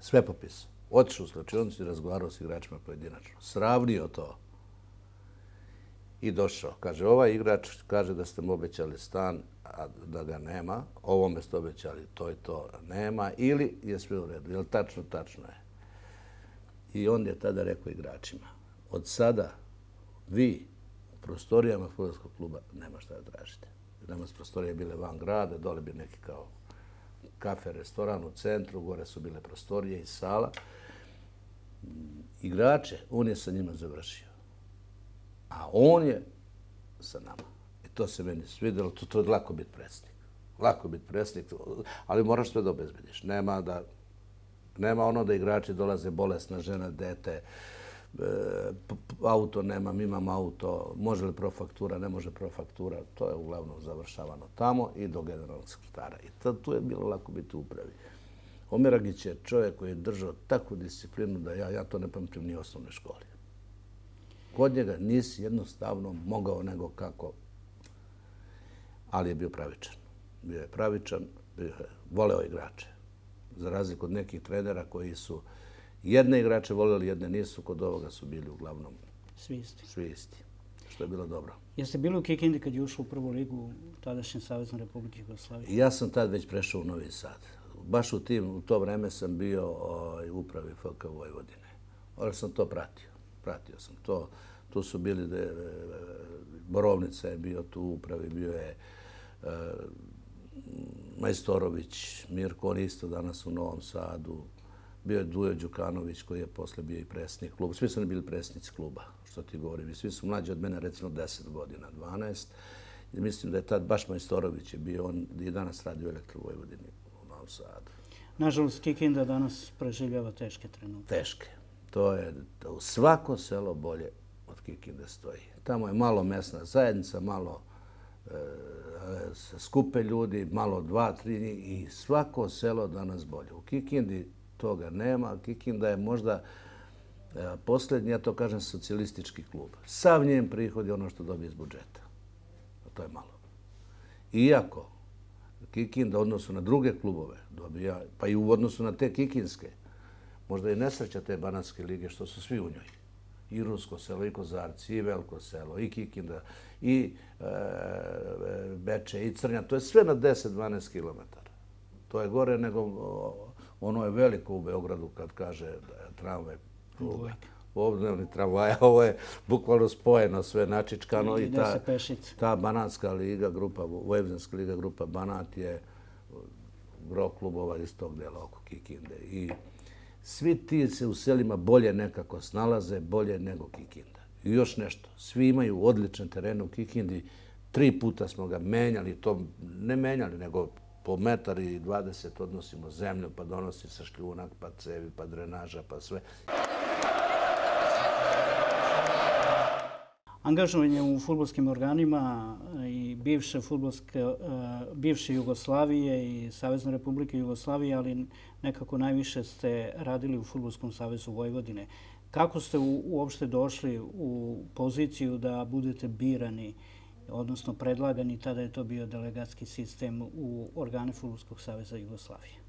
Sve popisao. Otišao u slučionicu i razgovarao s igračima pojedinačno. Sravnio to i došao. Kaže, ovaj igrač kaže da ste mu obećali stan, a da ga nema. Ovo me ste obećali, to je to nema. Ili je sve u redu. Jel tačno, tačno je. I on je tada rekao igračima, od sada vi u prostorijama futbolskog kluba nema šta da tražite. Nema s prostorije bile van grada, dole bi neki kao kafe, restoran u centru, gore su bile prostorije i sala. Igrače, on je sa njima završio a on je sa nama. I e, to se meni svidjelo, to, to je lako biti predsjednik. Lako biti predsjednik, ali moraš sve da obezbediš. Nema, da, nema ono da igrači dolaze bolesna žena, dete, e, auto nema, mi imam auto, može li profaktura, ne može profaktura, to je uglavnom završavano tamo i do generalnog sekretara. I tad, tu je bilo lako biti u upravi. Omeragić je čovjek koji je držao takvu disciplinu da ja, ja to ne pamtim ni osnovne škole kod njega nisi jednostavno mogao nego kako. Ali je bio pravičan. Bio je pravičan, bio je voleo igrače. Za razliku od nekih trenera koji su jedne igrače voljeli, jedne nisu, kod ovoga su bili uglavnom svi isti. što je bilo dobro. Jeste bili u Kikindi kad je ušao u prvu ligu u tadašnjem Savjeznom Republike Jugoslavije? Ja sam tad već prešao u Novi Sad. Baš u, tim, u to vreme sam bio ovaj, u upravi FK Vojvodine. Ali sam to pratio. Pratio sam to tu su bili de, e, Borovnica je bio tu upravi, bio je e, Majstorović, Mirko, on isto danas u Novom Sadu. Bio je Dujo Đukanović koji je posle bio i predsjednik kluba. Svi su oni bili predsjednici kluba, što ti govorim. I svi su mlađi od mene, recimo 10 godina, 12. I mislim da je tad baš Majstorović je bio on i danas radi u Elektrovojvodini u Novom Sadu. Nažalost, Kikinda danas preživljava teške trenutke. Teške. To je da u svako selo bolje tačke kide stoji. Tamo je malo mesna zajednica, malo e, skupe ljudi, malo dva, tri njih i svako selo danas bolje. U Kikindi toga nema. Kikinda je možda e, posljednji, ja to kažem, socijalistički klub. Sav njen prihod je ono što dobije iz budžeta. A to je malo. Iako Kikinda, odnosu na druge klubove, dobija, pa i u odnosu na te Kikinske, možda i nesreća te Banatske lige što su svi u njoj i Rusko selo, i Kozarci, i Veliko selo, i Kikinda, i e, Beče, i Crnja. To je sve na 10-12 kilometara. To je gore nego ono je veliko u Beogradu kad kaže tramvaj. Obnovni tramvaj, a ovo je bukvalno spojeno sve, načičkano i ta, ta Banatska liga, grupa, Vojvodinska liga, grupa Banat je gro e, klubova iz tog dela oko Kikinde. I, svi ti se u selima bolje nekako snalaze, bolje nego Kikinda. I još nešto, svi imaju odlične terene u Kikindi, tri puta smo ga menjali, to ne menjali, nego po metar i 20 odnosimo zemlju, pa donosi se šljunak, pa cevi, pa drenaža, pa sve. angažovanje u futbolskim organima eh, i bivše, futbolske, eh, bivše Jugoslavije i Savezne republike Jugoslavije, ali nekako najviše ste radili u Futbolskom savezu Vojvodine. Kako ste uopšte došli u poziciju da budete birani, odnosno predlagani, tada je to bio delegatski sistem u organe Futbolskog saveza Jugoslavije?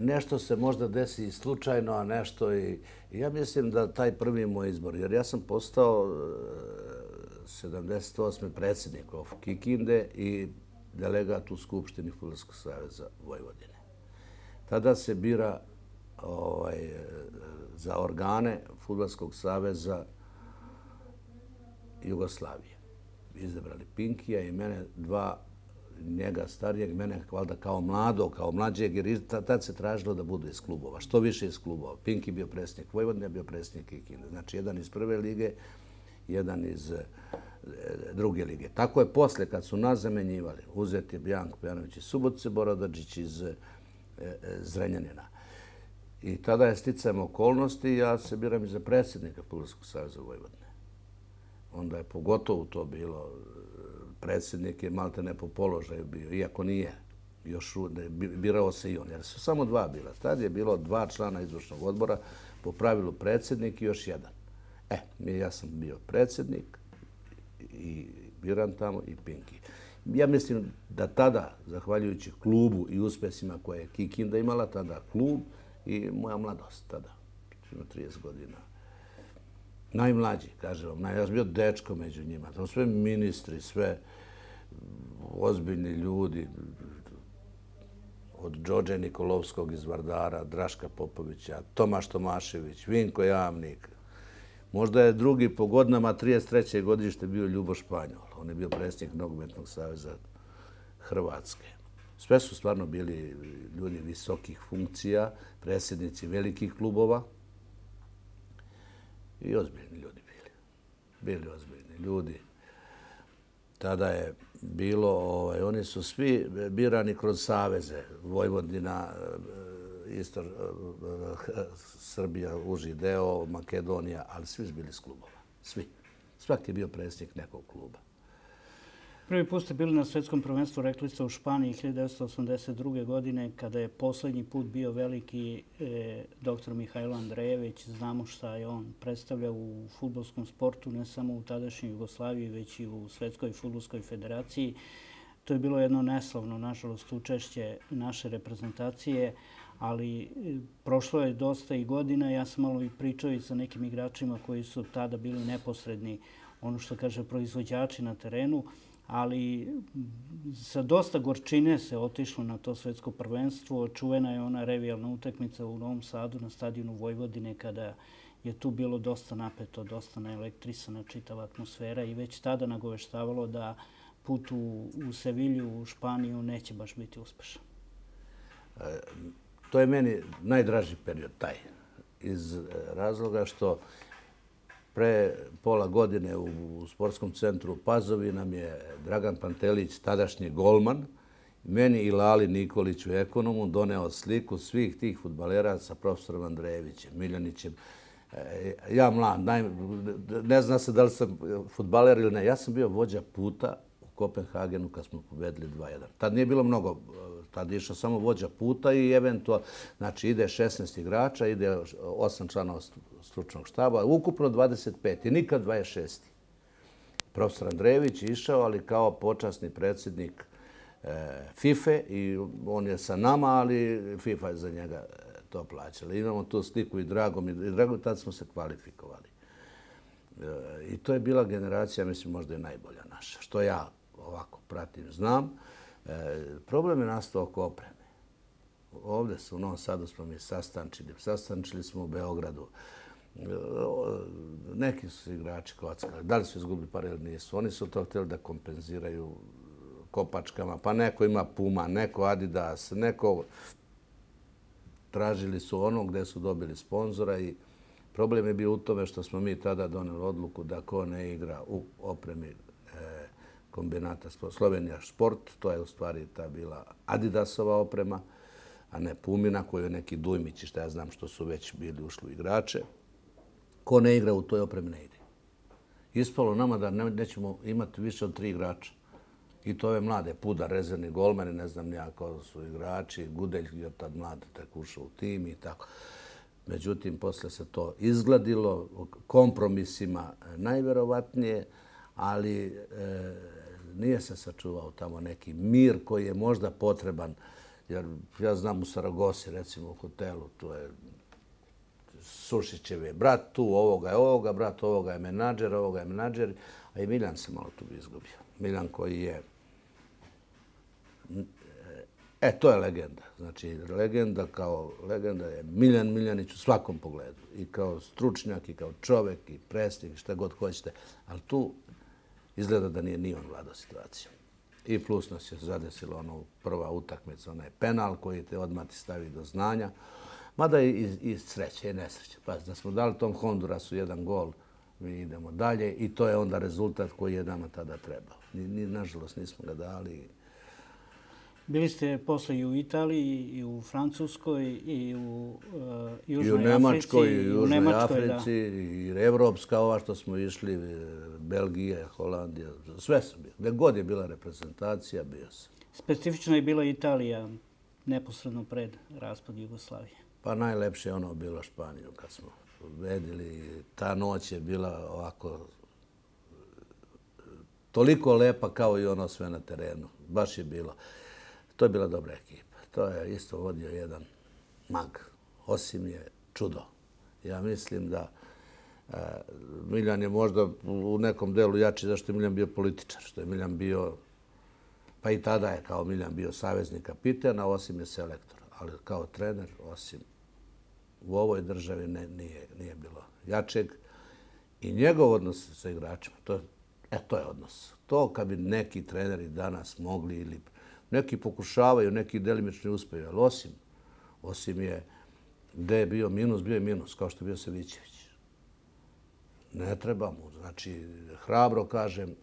Nešto se možda desi slučajno, a nešto i... Ja mislim da taj prvi moj izbor, jer ja sam postao 78. Eh, predsjednik of Kikinde i delegat u Skupštini Fulovskog savjeza Vojvodine. Tada se bira ovaj, za organe Fulovskog savjeza Jugoslavije. Izabrali Pinkija i mene dva njega starijeg, mene valjda kao mlado, kao mlađeg, jer tad se tražilo da bude iz klubova. Što više iz klubova. Pinki bio predsjednik Vojvodnja, bio predsjednik Kikinda. Znači, jedan iz prve lige, jedan iz e, druge lige. Tako je posle, kad su nas zamenjivali, uzeti je Bjanko Pjanović iz Subotice, Borodađić iz e, e, Zrenjanina. I tada je sticajem okolnosti, ja se biram i za predsjednika Pulskog savjeza Vojvodne. Onda je pogotovo to bilo predsjednik je malte ne po položaju bio, iako nije. Još birao se i on, jer su samo dva bila. Tad je bilo dva člana izvršnog odbora, po pravilu predsjednik i još jedan. E, ja sam bio predsjednik i biram tamo i Pinki. Ja mislim da tada, zahvaljujući klubu i uspesima koje je Kikinda imala, tada klub i moja mladost tada, 30 godina, najmlađi, kažem vam, ja sam bio dečko među njima, tamo sve ministri, sve ozbiljni ljudi, od Đođe Nikolovskog iz Vardara, Draška Popovića, Tomaš Tomašević, Vinko Javnik. Možda je drugi po godinama 33. godište bio Ljubo Španjol. On je bio predsjednik Nogometnog savjeza Hrvatske. Sve su stvarno bili ljudi visokih funkcija, predsjednici velikih klubova, i ozbiljni ljudi bili. Bili ozbiljni ljudi. Tada je bilo, ovaj, oni su svi birani kroz saveze. Vojvodina, eh, Istor, eh, Srbija, Uži deo, Makedonija, ali svi su bili s klubova. Svi. Svaki je bio predsjednik nekog kluba. Prvi put ste bili na svetskom prvenstvu, rekli u Španiji 1982. godine, kada je posljednji put bio veliki e, dr. Mihajlo Andrejević. Znamo šta je on predstavlja u futbolskom sportu, ne samo u tadašnjoj Jugoslaviji, već i u Svetskoj futbolskoj federaciji. To je bilo jedno neslovno, nažalost, učešće naše reprezentacije, ali e, prošlo je dosta i godina. Ja sam malo i pričao i sa nekim igračima koji su tada bili neposredni, ono što kaže proizvođači na terenu ali sa dosta gorčine se otišlo na to svetsko prvenstvo. Čuvena je ona revijalna utakmica u Novom Sadu na stadionu Vojvodine kada je tu bilo dosta napeto, dosta naelektrisana čitava atmosfera i već tada nagoveštavalo da put u, u Sevilju, u Španiju neće baš biti uspešan. E, to je meni najdraži period taj iz e, razloga što Pre pola godine u sportskom centru u Pazovi nam je Dragan Pantelić, tadašnji golman, meni i Lali Nikolić u ekonomu doneo sliku svih tih futbalera sa profesorom Andrejevićem, Miljanićem. E, ja mlad, ne zna se da li sam futbaler ili ne. Ja sam bio vođa puta u Kopenhagenu kad smo pobedili 2-1. Tad nije bilo mnogo tada je išao samo vođa puta i eventual, znači ide 16 igrača, ide 8 članova stručnog štaba, ukupno 25 i nikad 26. Profesor Andrejević je išao, ali kao počasni predsjednik e, FIFA e i on je sa nama, ali FIFA je za njega e, to plaćala. Imamo tu sliku i dragom, i dragom, tada smo se kvalifikovali. I to je bila generacija, mislim, možda i najbolja naša. Što ja ovako pratim, Znam. E, problem je nastao oko opreme. Ovdje su u Novom Sadu smo mi sastančili. Sastančili smo u Beogradu. E, neki su igrači kockali. Da li su izgubili pare ili nisu? Oni su to htjeli da kompenziraju kopačkama. Pa neko ima Puma, neko Adidas, neko... Tražili su ono gdje su dobili sponzora i problem je bio u tome što smo mi tada doneli odluku da ko ne igra u opremi kombinata Slovenija Sport, to je u stvari ta bila Adidasova oprema, a ne Pumina, koji je neki dujmići, što ja znam, što su već bili ušli u igrače. Ko ne igra u toj opremi, ne ide. Ispalo nama da nećemo imati više od tri igrača. I to ove mlade, Pudar, rezervni golmani, ne znam ja ko su igrači, Gudelj je tad mlad, tek ušao u tim i tako. Međutim, posle se to izgledilo kompromisima najverovatnije, ali e, nije se sačuvao tamo neki mir koji je možda potreban. Jer ja znam u Saragosi, recimo u hotelu, tu je Sušićev brat tu, ovoga je ovoga, brat ovoga je menadžer, ovoga je menadžer, a i Miljan se malo tu bi izgubio. Miljan koji je... E, to je legenda. Znači, legenda kao legenda je Miljan Miljanić u svakom pogledu. I kao stručnjak, i kao čovek, i presnik, šta god hoćete. Ali tu izgleda da nije ni on vlada situacijom. I plus nas je zadesila ono prva utakmica, onaj penal koji te odmah ti stavi do znanja. Mada i iz, iz sreće i nesreće. Pa da smo dali tom Hondurasu jedan gol, mi idemo dalje i to je onda rezultat koji je nama tada trebao. ni, nažalost nismo ga dali. Bili ste posle i u Italiji, i u Francuskoj, i u uh, Južnoj I u Nemačkoj, I u Južnoj Nemačkoj, Africi, i Evropska ova što smo išli, e, Belgija, Holandija, sve sam bio. Gde god je bila reprezentacija, bio sam. Specifično je bila Italija neposredno pred raspad Jugoslavije. Pa najlepše je ono bilo Španiju kad smo vedili. Ta noć je bila ovako e, toliko lepa kao i ono sve na terenu. Baš je bilo. To je bila dobra ekipa. To je isto vodio jedan mag. Osim je čudo. Ja mislim da e, Miljan je možda u nekom delu jači zašto je Miljan bio političar. Što je Miljan bio, pa i tada je kao Miljan bio saveznik kapitan, a Osim je selektor. Ali kao trener Osim u ovoj državi ne, nije, nije bilo jačeg. I njegov odnos sa igračima, to, e, to je odnos. To kad bi neki treneri danas mogli ili Neki pokušavaju, neki delimični uspeju, ali osim, osim je gde je bio minus, bio je minus, kao što je bio Savićević. Ne treba mu. Znači, hrabro kažem,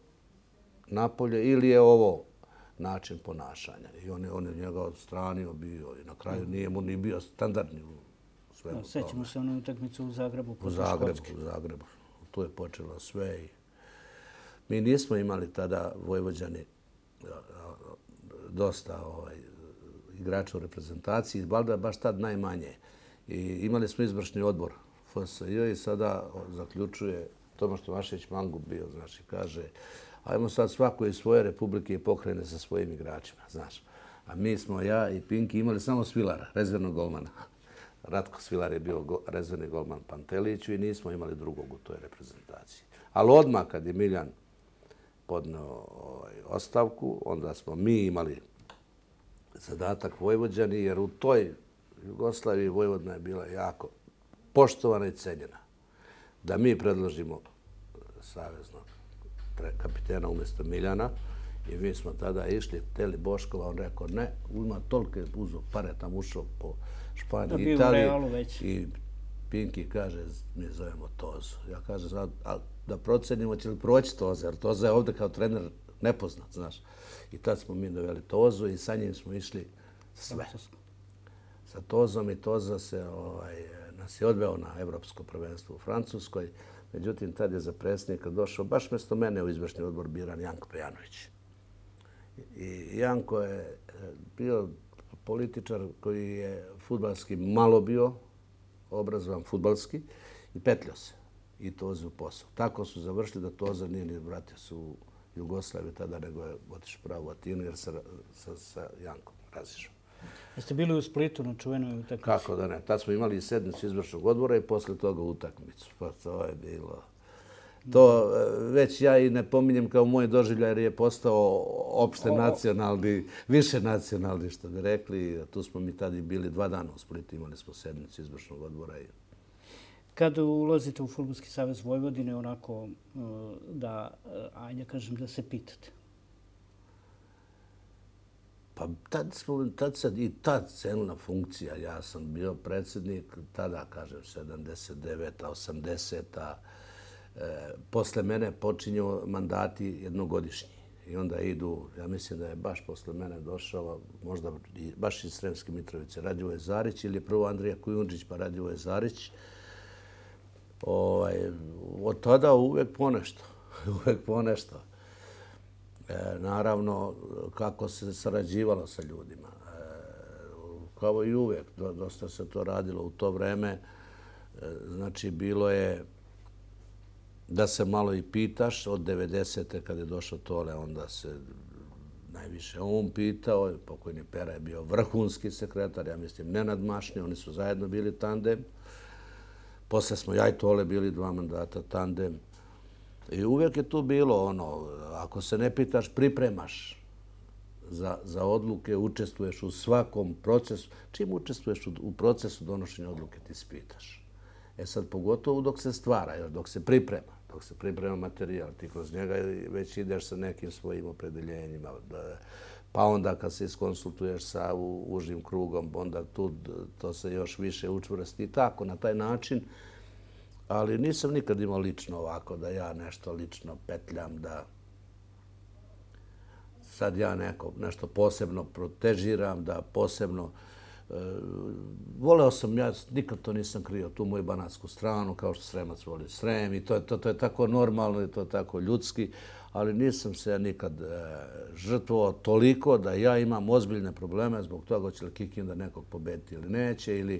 napolje ili je ovo način ponašanja. I on je, on njega odstranio bio i na kraju nije mu ni bio standardni u svemu no, Sećamo se onoj utakmicu u Zagrebu. U Zagrebu, Škotske. u Zagrebu. Tu je počelo sve i mi nismo imali tada Vojvođani dosta ovaj, igrača u reprezentaciji, iz valjda baš tad najmanje. I imali smo izvršni odbor FSI i sada zaključuje Tomaš Tomašević Mangu bio, znači kaže, ajmo sad svako iz svoje republike pokrene sa svojim igračima, znaš. A mi smo, ja i Pinki, imali samo Svilara, rezervnog golmana. Ratko Svilar je bio go, rezervni golman Panteliću i nismo imali drugog u toj reprezentaciji. Ali odmah kad je Miljan podneo ovaj, ostavku, onda smo mi imali zadatak Vojvođani, jer u toj Jugoslaviji Vojvodna je bila jako poštovana i cenjena. Da mi predložimo savjeznog kapitena umjesto Miljana i mi smo tada išli, hteli Boškova, on rekao ne, ima tolike uzu pare, tam ušao po Španiji i Italiji. I Pinki kaže, mi zovemo Tozu. Ja kažem, ali da procenimo će li proći Toza, jer Toza je ovdje kao trener nepoznat, znaš. I tad smo mi doveli Tozu i sa njim smo išli sve. Sa Tozom i Toza se ovaj, nas je odveo na Evropsko prvenstvo u Francuskoj. Međutim, tad je za predsjednika došao baš mjesto mene u izvršni odbor biran Janko Pejanović. I Janko je eh, bio političar koji je futbalski malo bio, obrazovan futbalski i petljao se i Toze u posao. Tako su završili da Toza nije ni vratio se u Jugoslaviju tada, nego je otišao pravo u Atinu jer se sa, sa Jankom razišao. Jeste bili u Splitu na čuvenoj utakmici? Kako da ne. Tad smo imali i sednicu izvršnog odbora i posle toga utakmicu. Pa to je bilo... To e, već ja i ne pominjem kao moj doživljaj jer je postao opšte nacionalni, više nacionalni što bi rekli. Tu smo mi tada i bili dva dana u Splitu, imali smo sednicu izvršnog odbora i kad ulazite u Futbolski savez Vojvodine, onako uh, da, uh, ajde kažem, da se pitate? Pa tad, smo, tad sad i ta celna funkcija, ja sam bio predsjednik tada, kažem, 79-a, 80-a, e, posle mene počinju mandati jednogodišnji. I onda idu, ja mislim da je baš posle mene došao, možda baš iz Sremske Mitrovice, Radjivoje Zarić ili prvo Andrija Kujundžić, pa Radjivoje Zarić. Zarić ovaj, od tada uvek ponešto. uvek ponešto. E, naravno, kako se sarađivalo sa ljudima. E, kao i uvek, dosta se to radilo u to vreme. E, znači, bilo je da se malo i pitaš. Od 90-te kad je došao tole, onda se najviše on pitao. Pokojni Pera je bio vrhunski sekretar, ja mislim nenadmašni. Oni su zajedno bili tandem. Posle smo ja i Tole bili dva mandata, tandem. I uvijek je tu bilo ono, ako se ne pitaš, pripremaš za odluke, učestvuješ u svakom procesu. Čim učestvuješ u procesu donošenja odluke, ti spitaš. E sad, pogotovo dok se stvara, dok se priprema, dok se priprema materijal, ti kroz njega već ideš sa nekim svojim opredeljenjima, pa onda kad se iskonsultuješ sa užim krugom, onda tu to se još više učvrsti tako, na taj način. Ali nisam nikad imao lično ovako, da ja nešto lično petljam, da sad ja neko, nešto posebno protežiram, da posebno... E, voleo sam, ja nikad to nisam krio, tu moju banatsku stranu, kao što Sremac voli Srem, i to, to, to je tako normalno i to je tako ljudski ali nisam se nikad e, žrtvovao toliko da ja imam ozbiljne probleme zbog toga će li da nekog pobediti ili neće.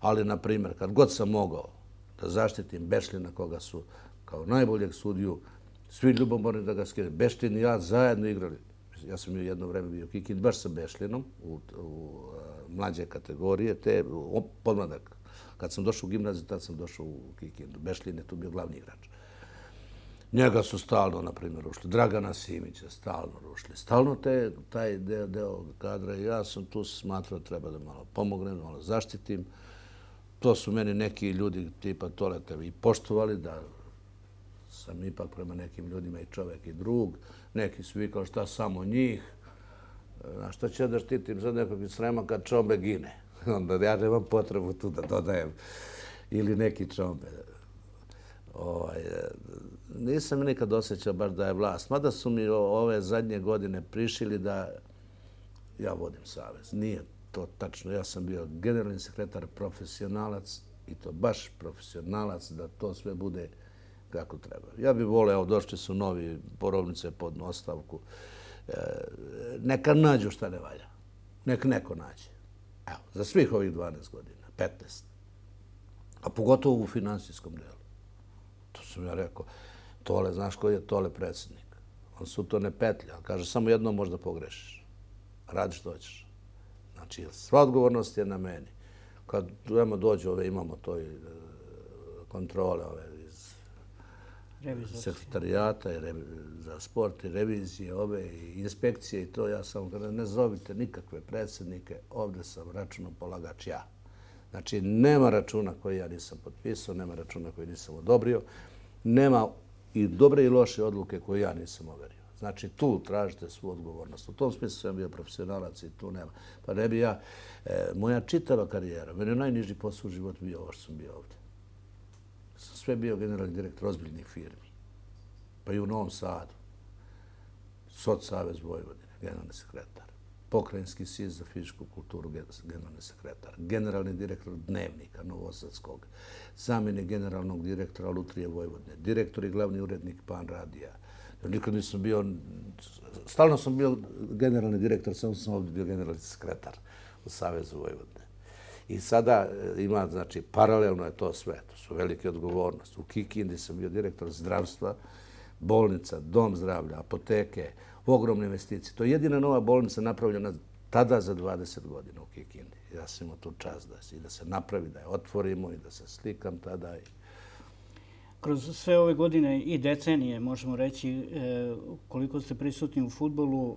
Ali, na primjer, kad god sam mogao da zaštitim Bešljina koga su kao najboljeg sudiju, svi ljubomorni da ga skiraju. Bešlin i ja zajedno igrali. Ja sam joj jedno vreme bio Kikin baš sa Bešlinom u e, mlađe kategorije, te podmladak. Kad sam došao u gimnaziju, tad sam došao u Kikindu. Bešljin je tu bio glavni igrač njega su stalno, na primjer, rušili. Dragana Simića stalno rušili. Stalno te, taj deo, deo kadra i ja sam tu smatrao treba da malo pomognem, malo zaštitim. To su meni neki ljudi tipa Toleta i poštovali da sam ipak prema nekim ljudima i čovek i drug. Neki su vikali šta samo njih. Na šta će da štitim za nekog iz Srema kad čombe gine? Onda ja nemam potrebu tu da dodajem ili neki čombe. Ovaj, nisam nikad osjećao baš da je vlast. Mada su mi ove zadnje godine prišili da ja vodim savez. Nije to tačno. Ja sam bio generalni sekretar, profesionalac i to baš profesionalac da to sve bude kako treba. Ja bih voleo, evo, došli su novi porovnice pod ostavku. E, neka nađu šta ne valja. Neka neko nađe. Evo, za svih ovih 12 godina, 15. A pogotovo u finansijskom delu. To sam ja rekao tole, znaš koji je tole predsjednik. On su to ne petlja, kaže samo jedno možda pogrešiš. Radi što hoćeš. Znači, sva odgovornost je na meni. Kad dujemo dođu, ove, imamo to i e, kontrole ove iz sekretarijata za sport i revizije, ove i inspekcije i to. Ja samo kada ne zovite nikakve predsjednike, ovde sam računom polagač ja. Znači, nema računa koji ja nisam potpisao, nema računa koji nisam odobrio, nema i dobre i loše odluke koje ja nisam overio. Znači, tu tražite svu odgovornost. U tom smislu sam bio profesionalac i tu nema. Pa ne bi ja, e, moja čitava karijera, meni je najniži posao u životu bio ovo što sam bio ovdje. Sam sve bio generalni direktor ozbiljnih firmi. Pa i u Novom Sadu. Soc Savez Vojvodine, generalni sekretar pokrajinski sjez za fizičku kulturu, generalni sekretar, generalni direktor Dnevnika Novosadskog, zamjene generalnog direktora Lutrije Vojvodne, direktor i glavni urednik Pan Radija. Nikad nisam bio, stalno sam bio generalni direktor, samo sam ovdje bio generalni sekretar u Savezu Vojvodne. I sada e, ima, znači, paralelno je to sve, to su velike odgovornosti. U Kikindi sam bio direktor zdravstva, bolnica, dom zdravlja, apoteke, ogromne investicije. To je jedina nova bolnica napravljena tada za 20 godina u Kikindi. Ja sam imao tu čast da se, da se napravi, da je otvorimo i da se slikam tada. Kroz sve ove godine i decenije, možemo reći, e, koliko ste prisutni u futbolu, e,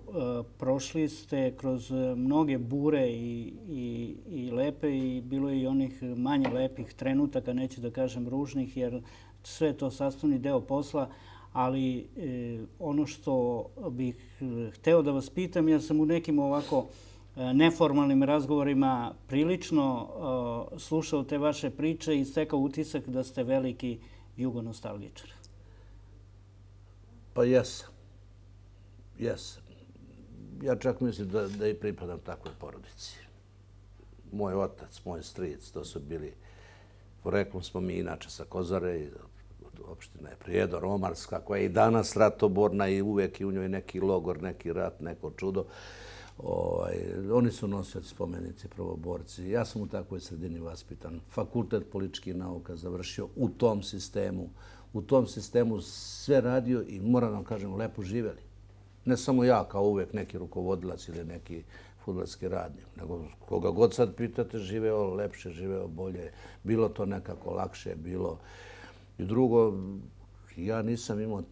prošli ste kroz mnoge bure i, i, i lepe i bilo je i onih manje lepih trenutaka, neću da kažem ružnih, jer sve to sastavni deo posla ali e, ono što bih e, hteo da vas pitam, ja sam u nekim ovako e, neformalnim razgovorima prilično slušao te vaše priče i stekao utisak da ste veliki jugonostalgičar. Pa jes. Jes. Ja čak mislim da, da i pripadam takvoj porodici. Moj otac, moj stric, to su bili, poreklom smo mi inače sa Kozare, opština je Prijedo, Romarska, koja je i danas ratoborna i uvijek je u njoj neki logor, neki rat, neko čudo. Ovaj, oni su nosioci spomenici, prvoborci. Ja sam u takvoj sredini vaspitan. Fakultet političkih nauka završio u tom sistemu. U tom sistemu sve radio i moram vam kažem, lepo živeli. Ne samo ja kao uvijek neki rukovodilac ili neki futbolski radnik, nego koga god sad pitate, živeo lepše, živeo bolje. Bilo to nekako lakše, bilo... I drugo, ja nisam imao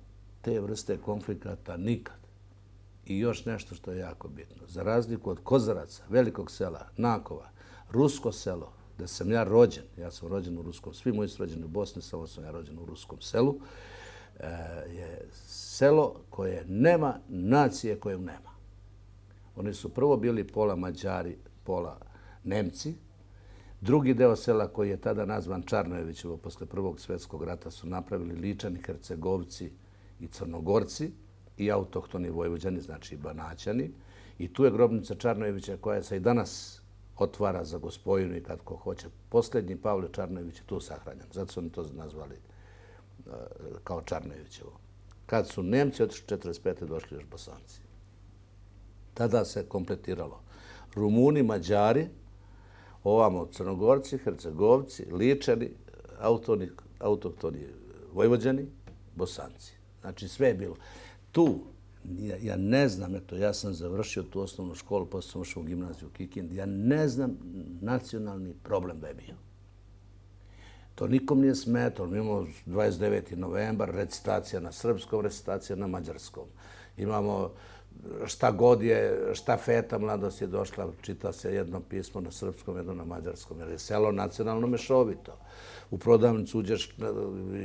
te vrste konflikata nikad. I još nešto što je jako bitno. Za razliku od Kozaraca, velikog sela, Nakova, Rusko selo, gde sam ja rođen, ja sam rođen u Ruskom, svi moji su rođeni u Bosni, samo sam ja rođen u Ruskom selu, e, je selo koje nema nacije kojeg nema. Oni su prvo bili pola Mađari, pola Nemci, Drugi deo sela koji je tada nazvan Čarnojevićevo posle Prvog svjetskog rata su napravili Ličani, Hercegovci i Crnogorci i autohtoni Vojvođani, znači i Banaćani. I tu je grobnica Čarnojevića koja se i danas otvara za gospojinu i kad ko hoće. Posljednji Pavle Čarnojević je tu sahranjen. Zato su oni to nazvali e, kao Čarnojevićevo. Kad su Nemci od 1945. došli još Bosanci. Tada se kompletiralo. Rumuni, Mađari, ovamo crnogorci, hercegovci, ličani, autoktoni vojvođani, bosanci. Znači sve je bilo. Tu, ja ne znam, eto, ja sam završio tu osnovnu školu, posle sam ušao u gimnaziju u Kikindi, ja ne znam nacionalni problem da je bio. To nikom nije smetalo. Mi imamo 29. novembar, recitacija na srpskom, recitacija na mađarskom. Imamo šta god je, šta feta mladost je došla, čita se jedno pismo na srpskom, jedno na mađarskom, jer je selo nacionalno mešovito. U prodavnicu uđeš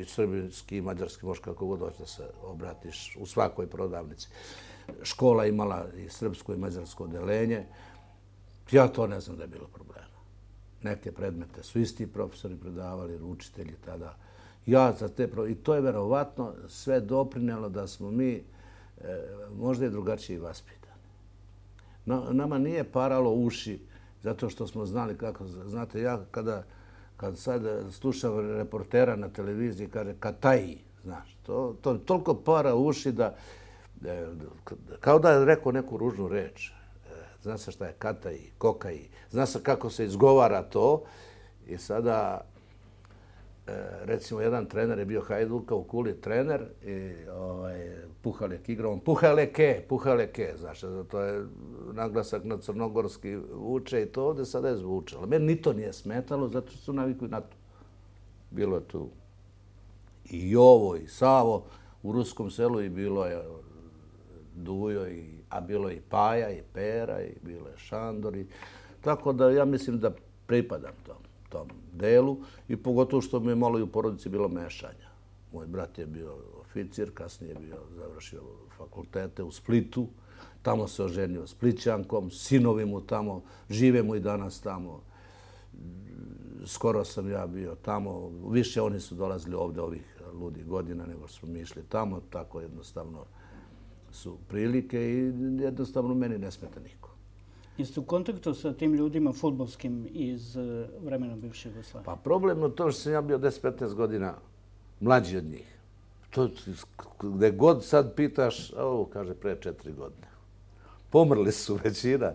srpski i mađarski, možeš kako god da se obratiš u svakoj prodavnici. Škola imala i srpsko i mađarsko odelenje. Ja to ne znam da je bilo problema. Neke predmete su isti profesori predavali, učitelji tada. Ja za te I to je verovatno sve doprinjelo da smo mi E, možda je drugačiji i vaspitan. Nama nije paralo uši zato što smo znali kako... Znate, ja kada kad sad slušam reportera na televiziji, kaže Kataji, znaš, to, to toliko para uši da, e, kao da je rekao neku ružnu reč. E, zna se šta je Kataji, Kokaji, zna se kako se izgovara to i sada E, recimo jedan trener je bio Hajduka u Kuli trener i ovaj, Puhalek igrao, on Puhaleke, Puhaleke, znaš, to je naglasak na crnogorski vuče i to ovde sada je zvučalo. Meni ni to nije smetalo, zato što su navikli na to. Bilo je tu i ovo i Savo, u ruskom selu i bilo je Dujo, i, a bilo je i Paja i Pera i bilo je Šandori tako da ja mislim da pripadam tomu tom delu i pogotovo što mi je malo i u porodici bilo mešanja. Moj brat je bio oficir, kasnije je bio završio fakultete u Splitu, tamo se oženio s Plićankom, sinovi mu tamo, žive mu i danas tamo. Skoro sam ja bio tamo, više oni su dolazili ovde ovih ludih godina nego smo mi išli tamo, tako jednostavno su prilike i jednostavno meni ne smeta niko. Jeste u kontaktu sa tim ljudima futbolskim iz eh, vremena bivše Jugoslavije? Pa problem je to što sam ja bio 10-15 godina mlađi od njih. To, gde god sad pitaš, ovo kaže pre četiri godine. Pomrli su većina.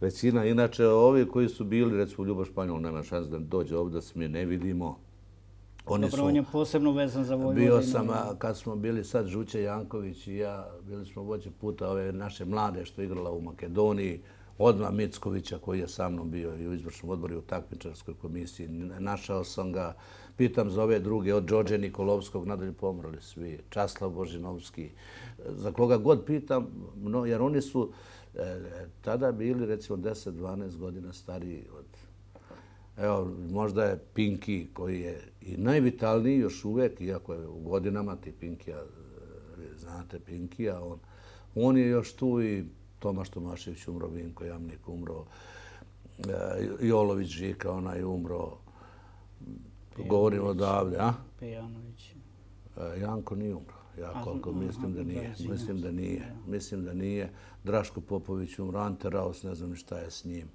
Većina, inače, ovi koji su bili, recimo, Ljubo Španjol, nema šans da dođe ovdje, da se mi ne vidimo. Oni Dobro, su, on je posebno vezan za Vojvodinu. Bio sam, a, kad smo bili sad, Žuće Janković i ja, bili smo vođe puta ove naše mlade što igrala u Makedoniji, odmah Mickovića koji je sa mnom bio i u izvršnom odboru i u takmičarskoj komisiji. Našao sam ga, pitam za ove druge, od Đođe Nikolovskog, nadalje pomrali svi, Časlav Božinovski, e, za koga god pitam, jer oni su e, tada bili recimo 10-12 godina stariji od... Evo, možda je Pinki koji je i najvitalniji još uvek, iako je u godinama ti Pinkija, e, znate Pinkija, on, on je još tu i Tomaš Tomašević umro, Vinko Jamnik umro, eh, Jolović Žika onaj umro, govorim odavde, a? Pejanović. Eh, Janko nije umro. Ja koliko mislim da nije. Mislim da nije. Mislim da nije. Draško Popović umro, Ante Raos, ne znam šta je s njim.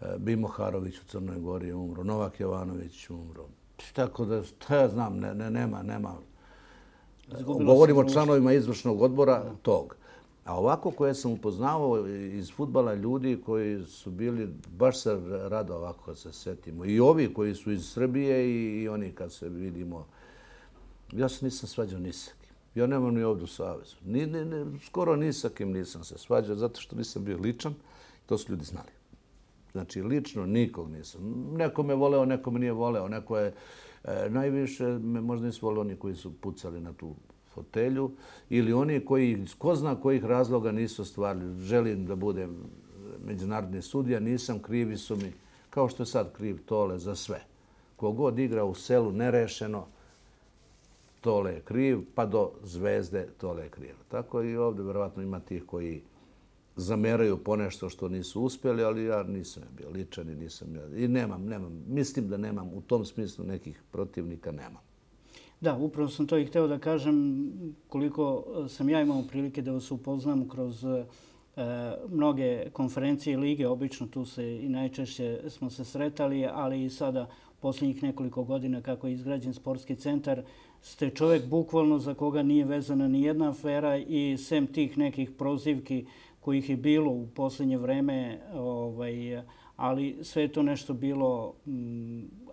Eh, Bimo Harović u Crnoj Gori umro, Novak Jovanović umro. Tako da, to ja znam, ne, nema, nema. Govorimo o članovima izvršnog odbora tog. A ovako koje sam upoznao iz futbala ljudi koji su bili, baš se rado ovako se setimo, i ovi koji su iz Srbije i, i oni kad se vidimo, ja se nisam svađao nisakim. Ja nemam ni ovdje u Savezu. Ni, ni, ni, skoro nisakim nisam se svađao zato što nisam bio ličan. To su ljudi znali. Znači, lično nikog nisam. Neko me voleo, neko me nije voleo. Neko je, e, najviše me možda nisu voleo oni koji su pucali na tu fotelju ili oni koji iz ko zna kojih razloga nisu stvarili. Želim da budem međunarodni sudija, nisam krivi su mi, kao što je sad kriv Tole za sve. Kogod igra u selu nerešeno, Tole je kriv, pa do zvezde Tole je kriv. Tako i ovdje vjerovatno ima tih koji zameraju ponešto što nisu uspjeli, ali ja nisam ja bio ličan i nisam ja... I nemam, nemam, mislim da nemam, u tom smislu nekih protivnika nemam. Da, upravo sam to i hteo da kažem koliko e, sam ja imao prilike da vas upoznam kroz e, mnoge konferencije i lige. Obično tu se i najčešće smo se sretali, ali i sada posljednjih nekoliko godina kako je izgrađen sportski centar, ste čovjek bukvalno za koga nije vezana ni jedna afera i sem tih nekih prozivki kojih je bilo u posljednje vreme, ovaj, ali sve je to nešto bilo,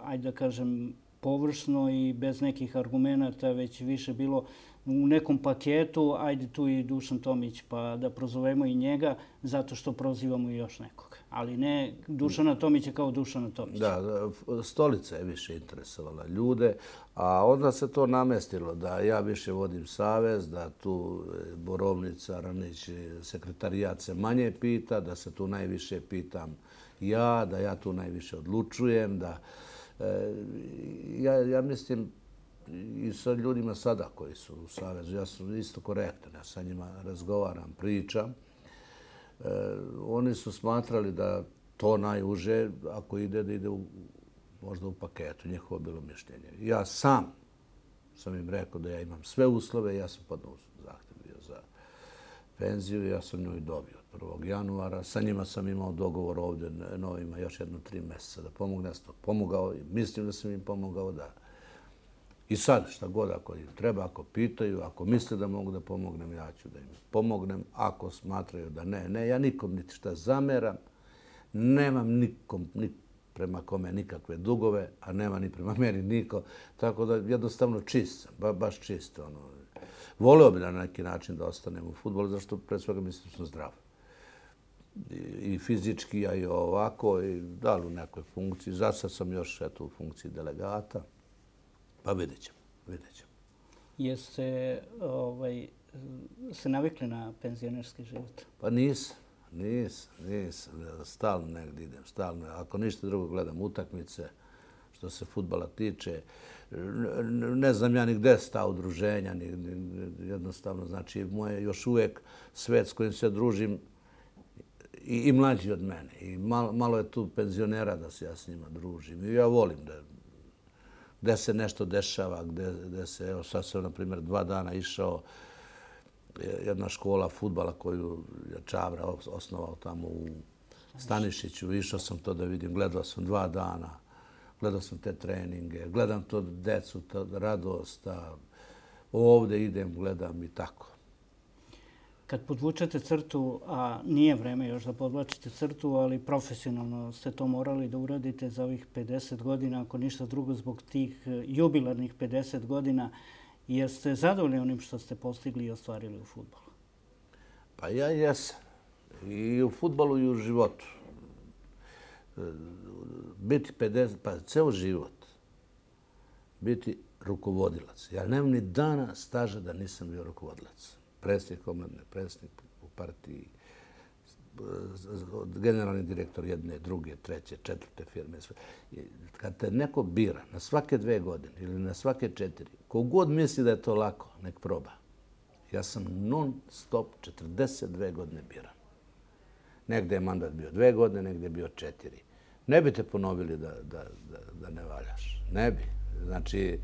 ajde da kažem, površno i bez nekih argumenta, već više bilo u nekom paketu, ajde tu i Dušan Tomić pa da prozovemo i njega, zato što prozivamo i još nekoga. Ali ne Dušana Tomića kao Dušana Tomić. Da, stolica je više interesovala ljude, a onda se to namestilo da ja više vodim savez, da tu e, Borovnica, Ranić, e, sekretarijat se manje pita, da se tu najviše pitam ja, da ja tu najviše odlučujem, da... E, ja, ja mislim i sa ljudima sada koji su u Savezu, ja sam isto korektan, ja sa njima razgovaram, pričam. E, oni su smatrali da to najuže, ako ide, da ide u, možda u paketu, njihovo bilo mišljenje. Ja sam sam im rekao da ja imam sve uslove i ja sam podnosio zahtjev bio za penziju i ja sam njoj dobio od 1. januara. Sa njima sam imao dogovor ovdje novima još jedno tri mjeseca da pomogne. Ja sam pomogao i mislim da sam im pomogao da. I sad šta god ako im treba, ako pitaju, ako misle da mogu da pomognem, ja ću da im pomognem. Ako smatraju da ne, ne, ja nikom niti šta zameram. Nemam nikom, nikom prema kome nikakve dugove, a nema ni prema meni niko. Tako da jednostavno čist sam, baš čist. Ono voleo bi na neki način da ostanem u futbolu, zašto pre svega mislim da sam zdrav. I fizički, a i ovako, i da li u nekoj funkciji. Za sad sam još eto, u funkciji delegata, pa vidjet ćemo, vidjet ćemo. Jeste ovaj, se navikli na penzionerski život? Pa nisam. Nisam, nisam. stalno negdje idem, stalno. Ako ništa drugo gledam utakmice, što se futbala tiče. Ne znam ja ni gde sta udruženja, ni jednostavno, znači moj je još uvijek svet s kojim se družim i i mlađi od mene. I malo je tu penzionera da se ja s njima družim. I ja volim da gde se nešto dešava, gde se, evo, sad sam, na primjer, dva dana išao e, jedna škola futbala koju je Čavra osnovao tamo u Stanišiću. Išao sam to da vidim, gledao sam dva dana gledao sam te treninge, gledam to decu, ta radost, ta, ovde idem, gledam i tako. Kad podvučete crtu, a nije vreme još da podvlačite crtu, ali profesionalno ste to morali da uradite za ovih 50 godina, ako ništa drugo zbog tih e, jubilarnih 50 godina, jeste zadovoljni onim što ste postigli i ostvarili u futbolu? Pa ja jesam. I u futbolu i u životu biti 50, pa ceo život, biti rukovodilac. Ja nemam ni dana staža da nisam bio rukovodilac. Predsjednik omladne, predsjednik u partiji, generalni direktor jedne, druge, treće, četvrte firme. Kad te neko bira na svake dve godine ili na svake četiri, kogod misli da je to lako, nek proba. Ja sam non stop 42 godine bira. Negde je mandat bio dve godine, negde je bio četiri. Ne bi te ponovili da ne valjaš. Ne bi. Znači,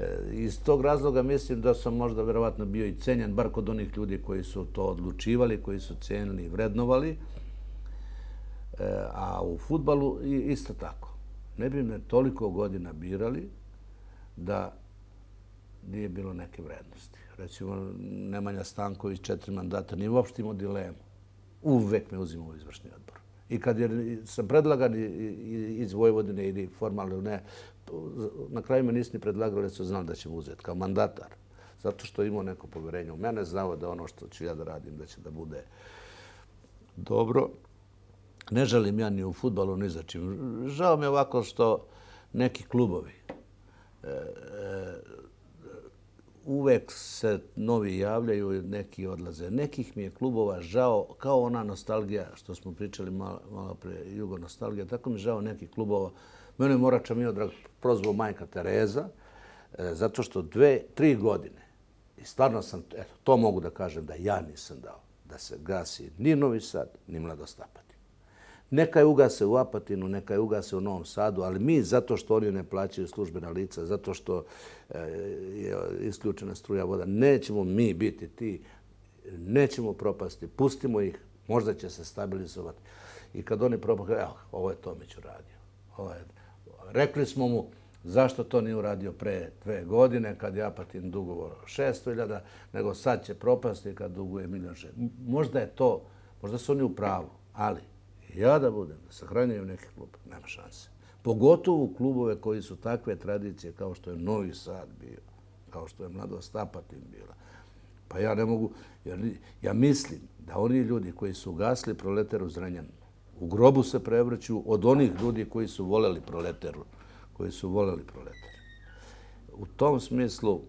e, iz tog razloga mislim da sam možda verovatno bio i cenjen, bar kod onih ljudi koji su to odlučivali, koji su cenili i vrednovali. E, a u futbalu isto tako. Ne bi me toliko godina birali da nije bilo neke vrednosti. Recimo, Nemanja Stanković četiri mandata nije uopšte imao dilemu uvek me uzimu u izvršni odbor. I kad je, sam predlagan iz Vojvodine ili formalno ili ne, na kraju me nisu ni predlagali jer su znali da će mu uzeti kao mandatar. Zato što imao neko poverenje u mene, znao da ono što ću ja da radim da će da bude dobro. Ne želim ja ni u futbalu, ni za čim. Žao mi je ovako što neki klubovi e, e, uvek se novi javljaju i neki odlaze. Nekih mi je klubova žao, kao ona nostalgija što smo pričali malo pre, jugo nostalgija, tako mi žao nekih klubova. Mene je Morača Miodrag prozvao majka Tereza, e, zato što dve, tri godine, i stvarno sam, eto, to mogu da kažem da ja nisam dao, da se gasi ni Novi Sad, ni Mladostapad. Neka je ugase u Apatinu, neka je ugase u Novom Sadu, ali mi, zato što oni ne plaćaju službena lica, zato što e, je isključena struja voda, nećemo mi biti ti, nećemo propasti, pustimo ih, možda će se stabilizovati. I kad oni propakle, evo, ovo je Tomić uradio. Ovo je... Rekli smo mu zašto to nije uradio pre dve godine, kad je Apatin dugovo 600.000, nego sad će propasti kad duguje milion žene. Možda je to, možda su oni u pravu, ali ja da budem, da sahranjujem neki klub, nema šanse. Pogotovo klubove koji su takve tradicije kao što je Novi Sad bio, kao što je Mlado Stapatin bila. Pa ja ne mogu, jer ja mislim da oni ljudi koji su gasli proleteru Zrenjan, u grobu se prevrću od onih ljudi koji su voleli proleteru, koji su voleli proleteru. U tom smislu,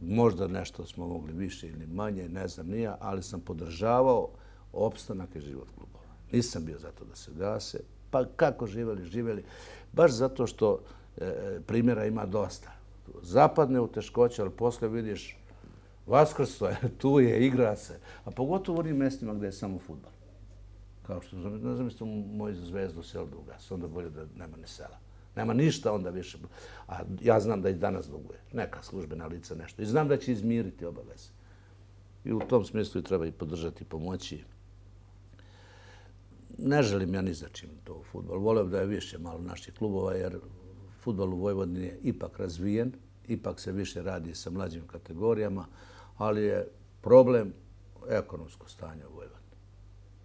možda nešto smo mogli više ili manje, ne znam nija, ali sam podržavao opstanak i život klubova. Nisam bio za to da se gase. Pa kako živeli, živeli. Baš zato što e, primjera ima dosta. Zapadne u teškoće, ali posle vidiš Vaskrsto je, tu je, igra se. A pogotovo u onim mestima gdje je samo futbol. Kao što ne znam isto moj zvezdu sel duga. Onda bolje da nema ni sela. Nema ništa onda više. A ja znam da i danas duguje. Neka službena lica, nešto. I znam da će izmiriti obaveze. I u tom smislu i treba i podržati, pomoći ne želim ja ni za čim to futbol. Volio da je više malo naših klubova, jer futbol u Vojvodini je ipak razvijen, ipak se više radi sa mlađim kategorijama, ali je problem ekonomsko stanje u Vojvodini.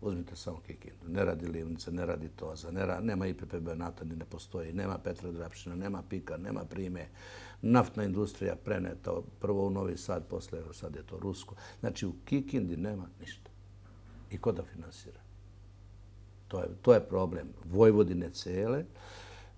Uzmite samo Kikindu. Ne radi Livnica, ne radi Toza, ne nema IPPB NATO, ni ne postoji, nema Petra Drapšina, nema Pika, nema Prime. Naftna industrija preneta prvo u Novi Sad, posle sad je to Rusko. Znači u Kikindi nema ništa. I ko da finansira? To je, to je problem Vojvodine cele.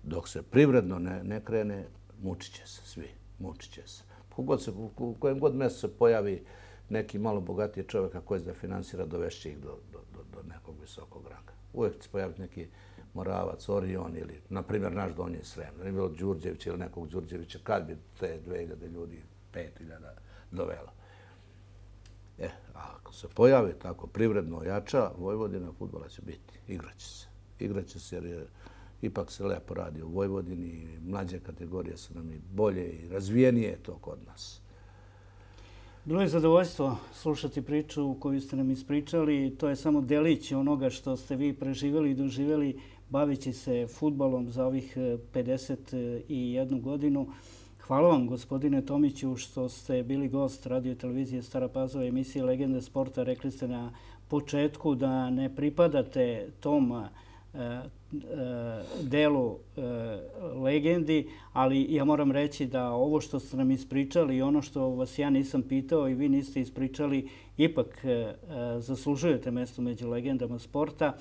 Dok se privredno ne, ne krene, mučiće se svi. Mučiće se. Kogod se u kojem god mjestu se pojavi neki malo bogatiji čovjek koji se da finansira, dovešće ih do, do, do, nekog visokog ranga. Uvijek će se pojaviti neki Moravac, Orion ili, na primjer, naš Donji Srem. Ne bilo Đurđević ili nekog Đurđevića, kad bi te 2000 ljudi, 5000 dovela ako se pojavi tako privredno jača, Vojvodina futbola će biti. Igraće se. Igraće se jer ipak se lepo radi u Vojvodini. Mlađe kategorije su nam i bolje i razvijenije to kod nas. Bilo je zadovoljstvo slušati priču koju ste nam ispričali. To je samo delić onoga što ste vi preživjeli i doživjeli baveći se futbalom za ovih 51 eh, eh, godinu. Hvala vam, gospodine Tomiću, što ste bili gost radio televizije Stara Pazova emisije Legende sporta. Rekli ste na početku da ne pripadate tom uh, uh, delu e, legendi, ali ja moram reći da ovo što ste nam ispričali i ono što vas ja nisam pitao i vi niste ispričali, ipak zaslužujete mesto među legendama sporta.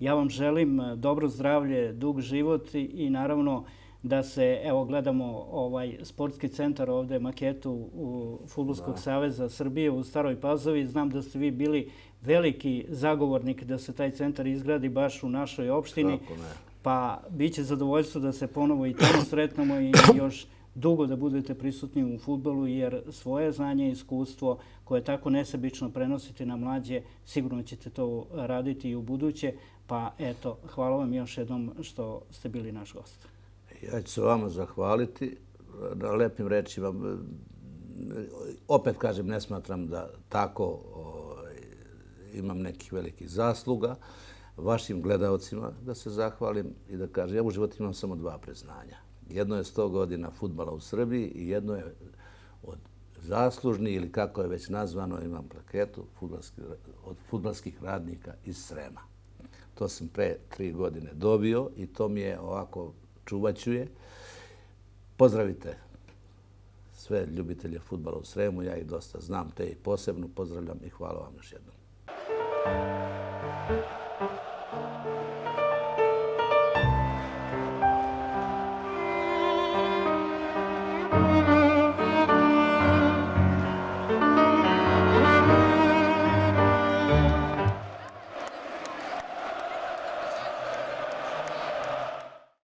Ja vam želim dobro zdravlje, dug život i, naravno da se, evo gledamo ovaj sportski centar ovdje, maketu u Futbolskog saveza Srbije u Staroj Pazovi. Znam da ste vi bili veliki zagovornik da se taj centar izgradi baš u našoj opštini. Pa bit će zadovoljstvo da se ponovo i tamo sretnemo i još dugo da budete prisutni u futbolu jer svoje znanje i iskustvo koje tako nesebično prenosite na mlađe, sigurno ćete to raditi i u buduće. Pa eto, hvala vam još jednom što ste bili naš gost. Ja ću se vama zahvaliti na lepim rečima. Opet kažem, ne smatram da tako ovaj, imam nekih velikih zasluga. Vašim gledalcima da se zahvalim i da kažem, ja u životu imam samo dva preznanja. Jedno je 100 godina futbala u Srbiji i jedno je od zaslužni ili kako je već nazvano, imam plaketu, od futbalskih radnika iz Srema. To sam pre tri godine dobio i to mi je ovako čuvat ću je. Pozdravite sve ljubitelje futbala u Sremu, ja ih dosta znam te i posebno pozdravljam i hvala vam još jednom. Thank you.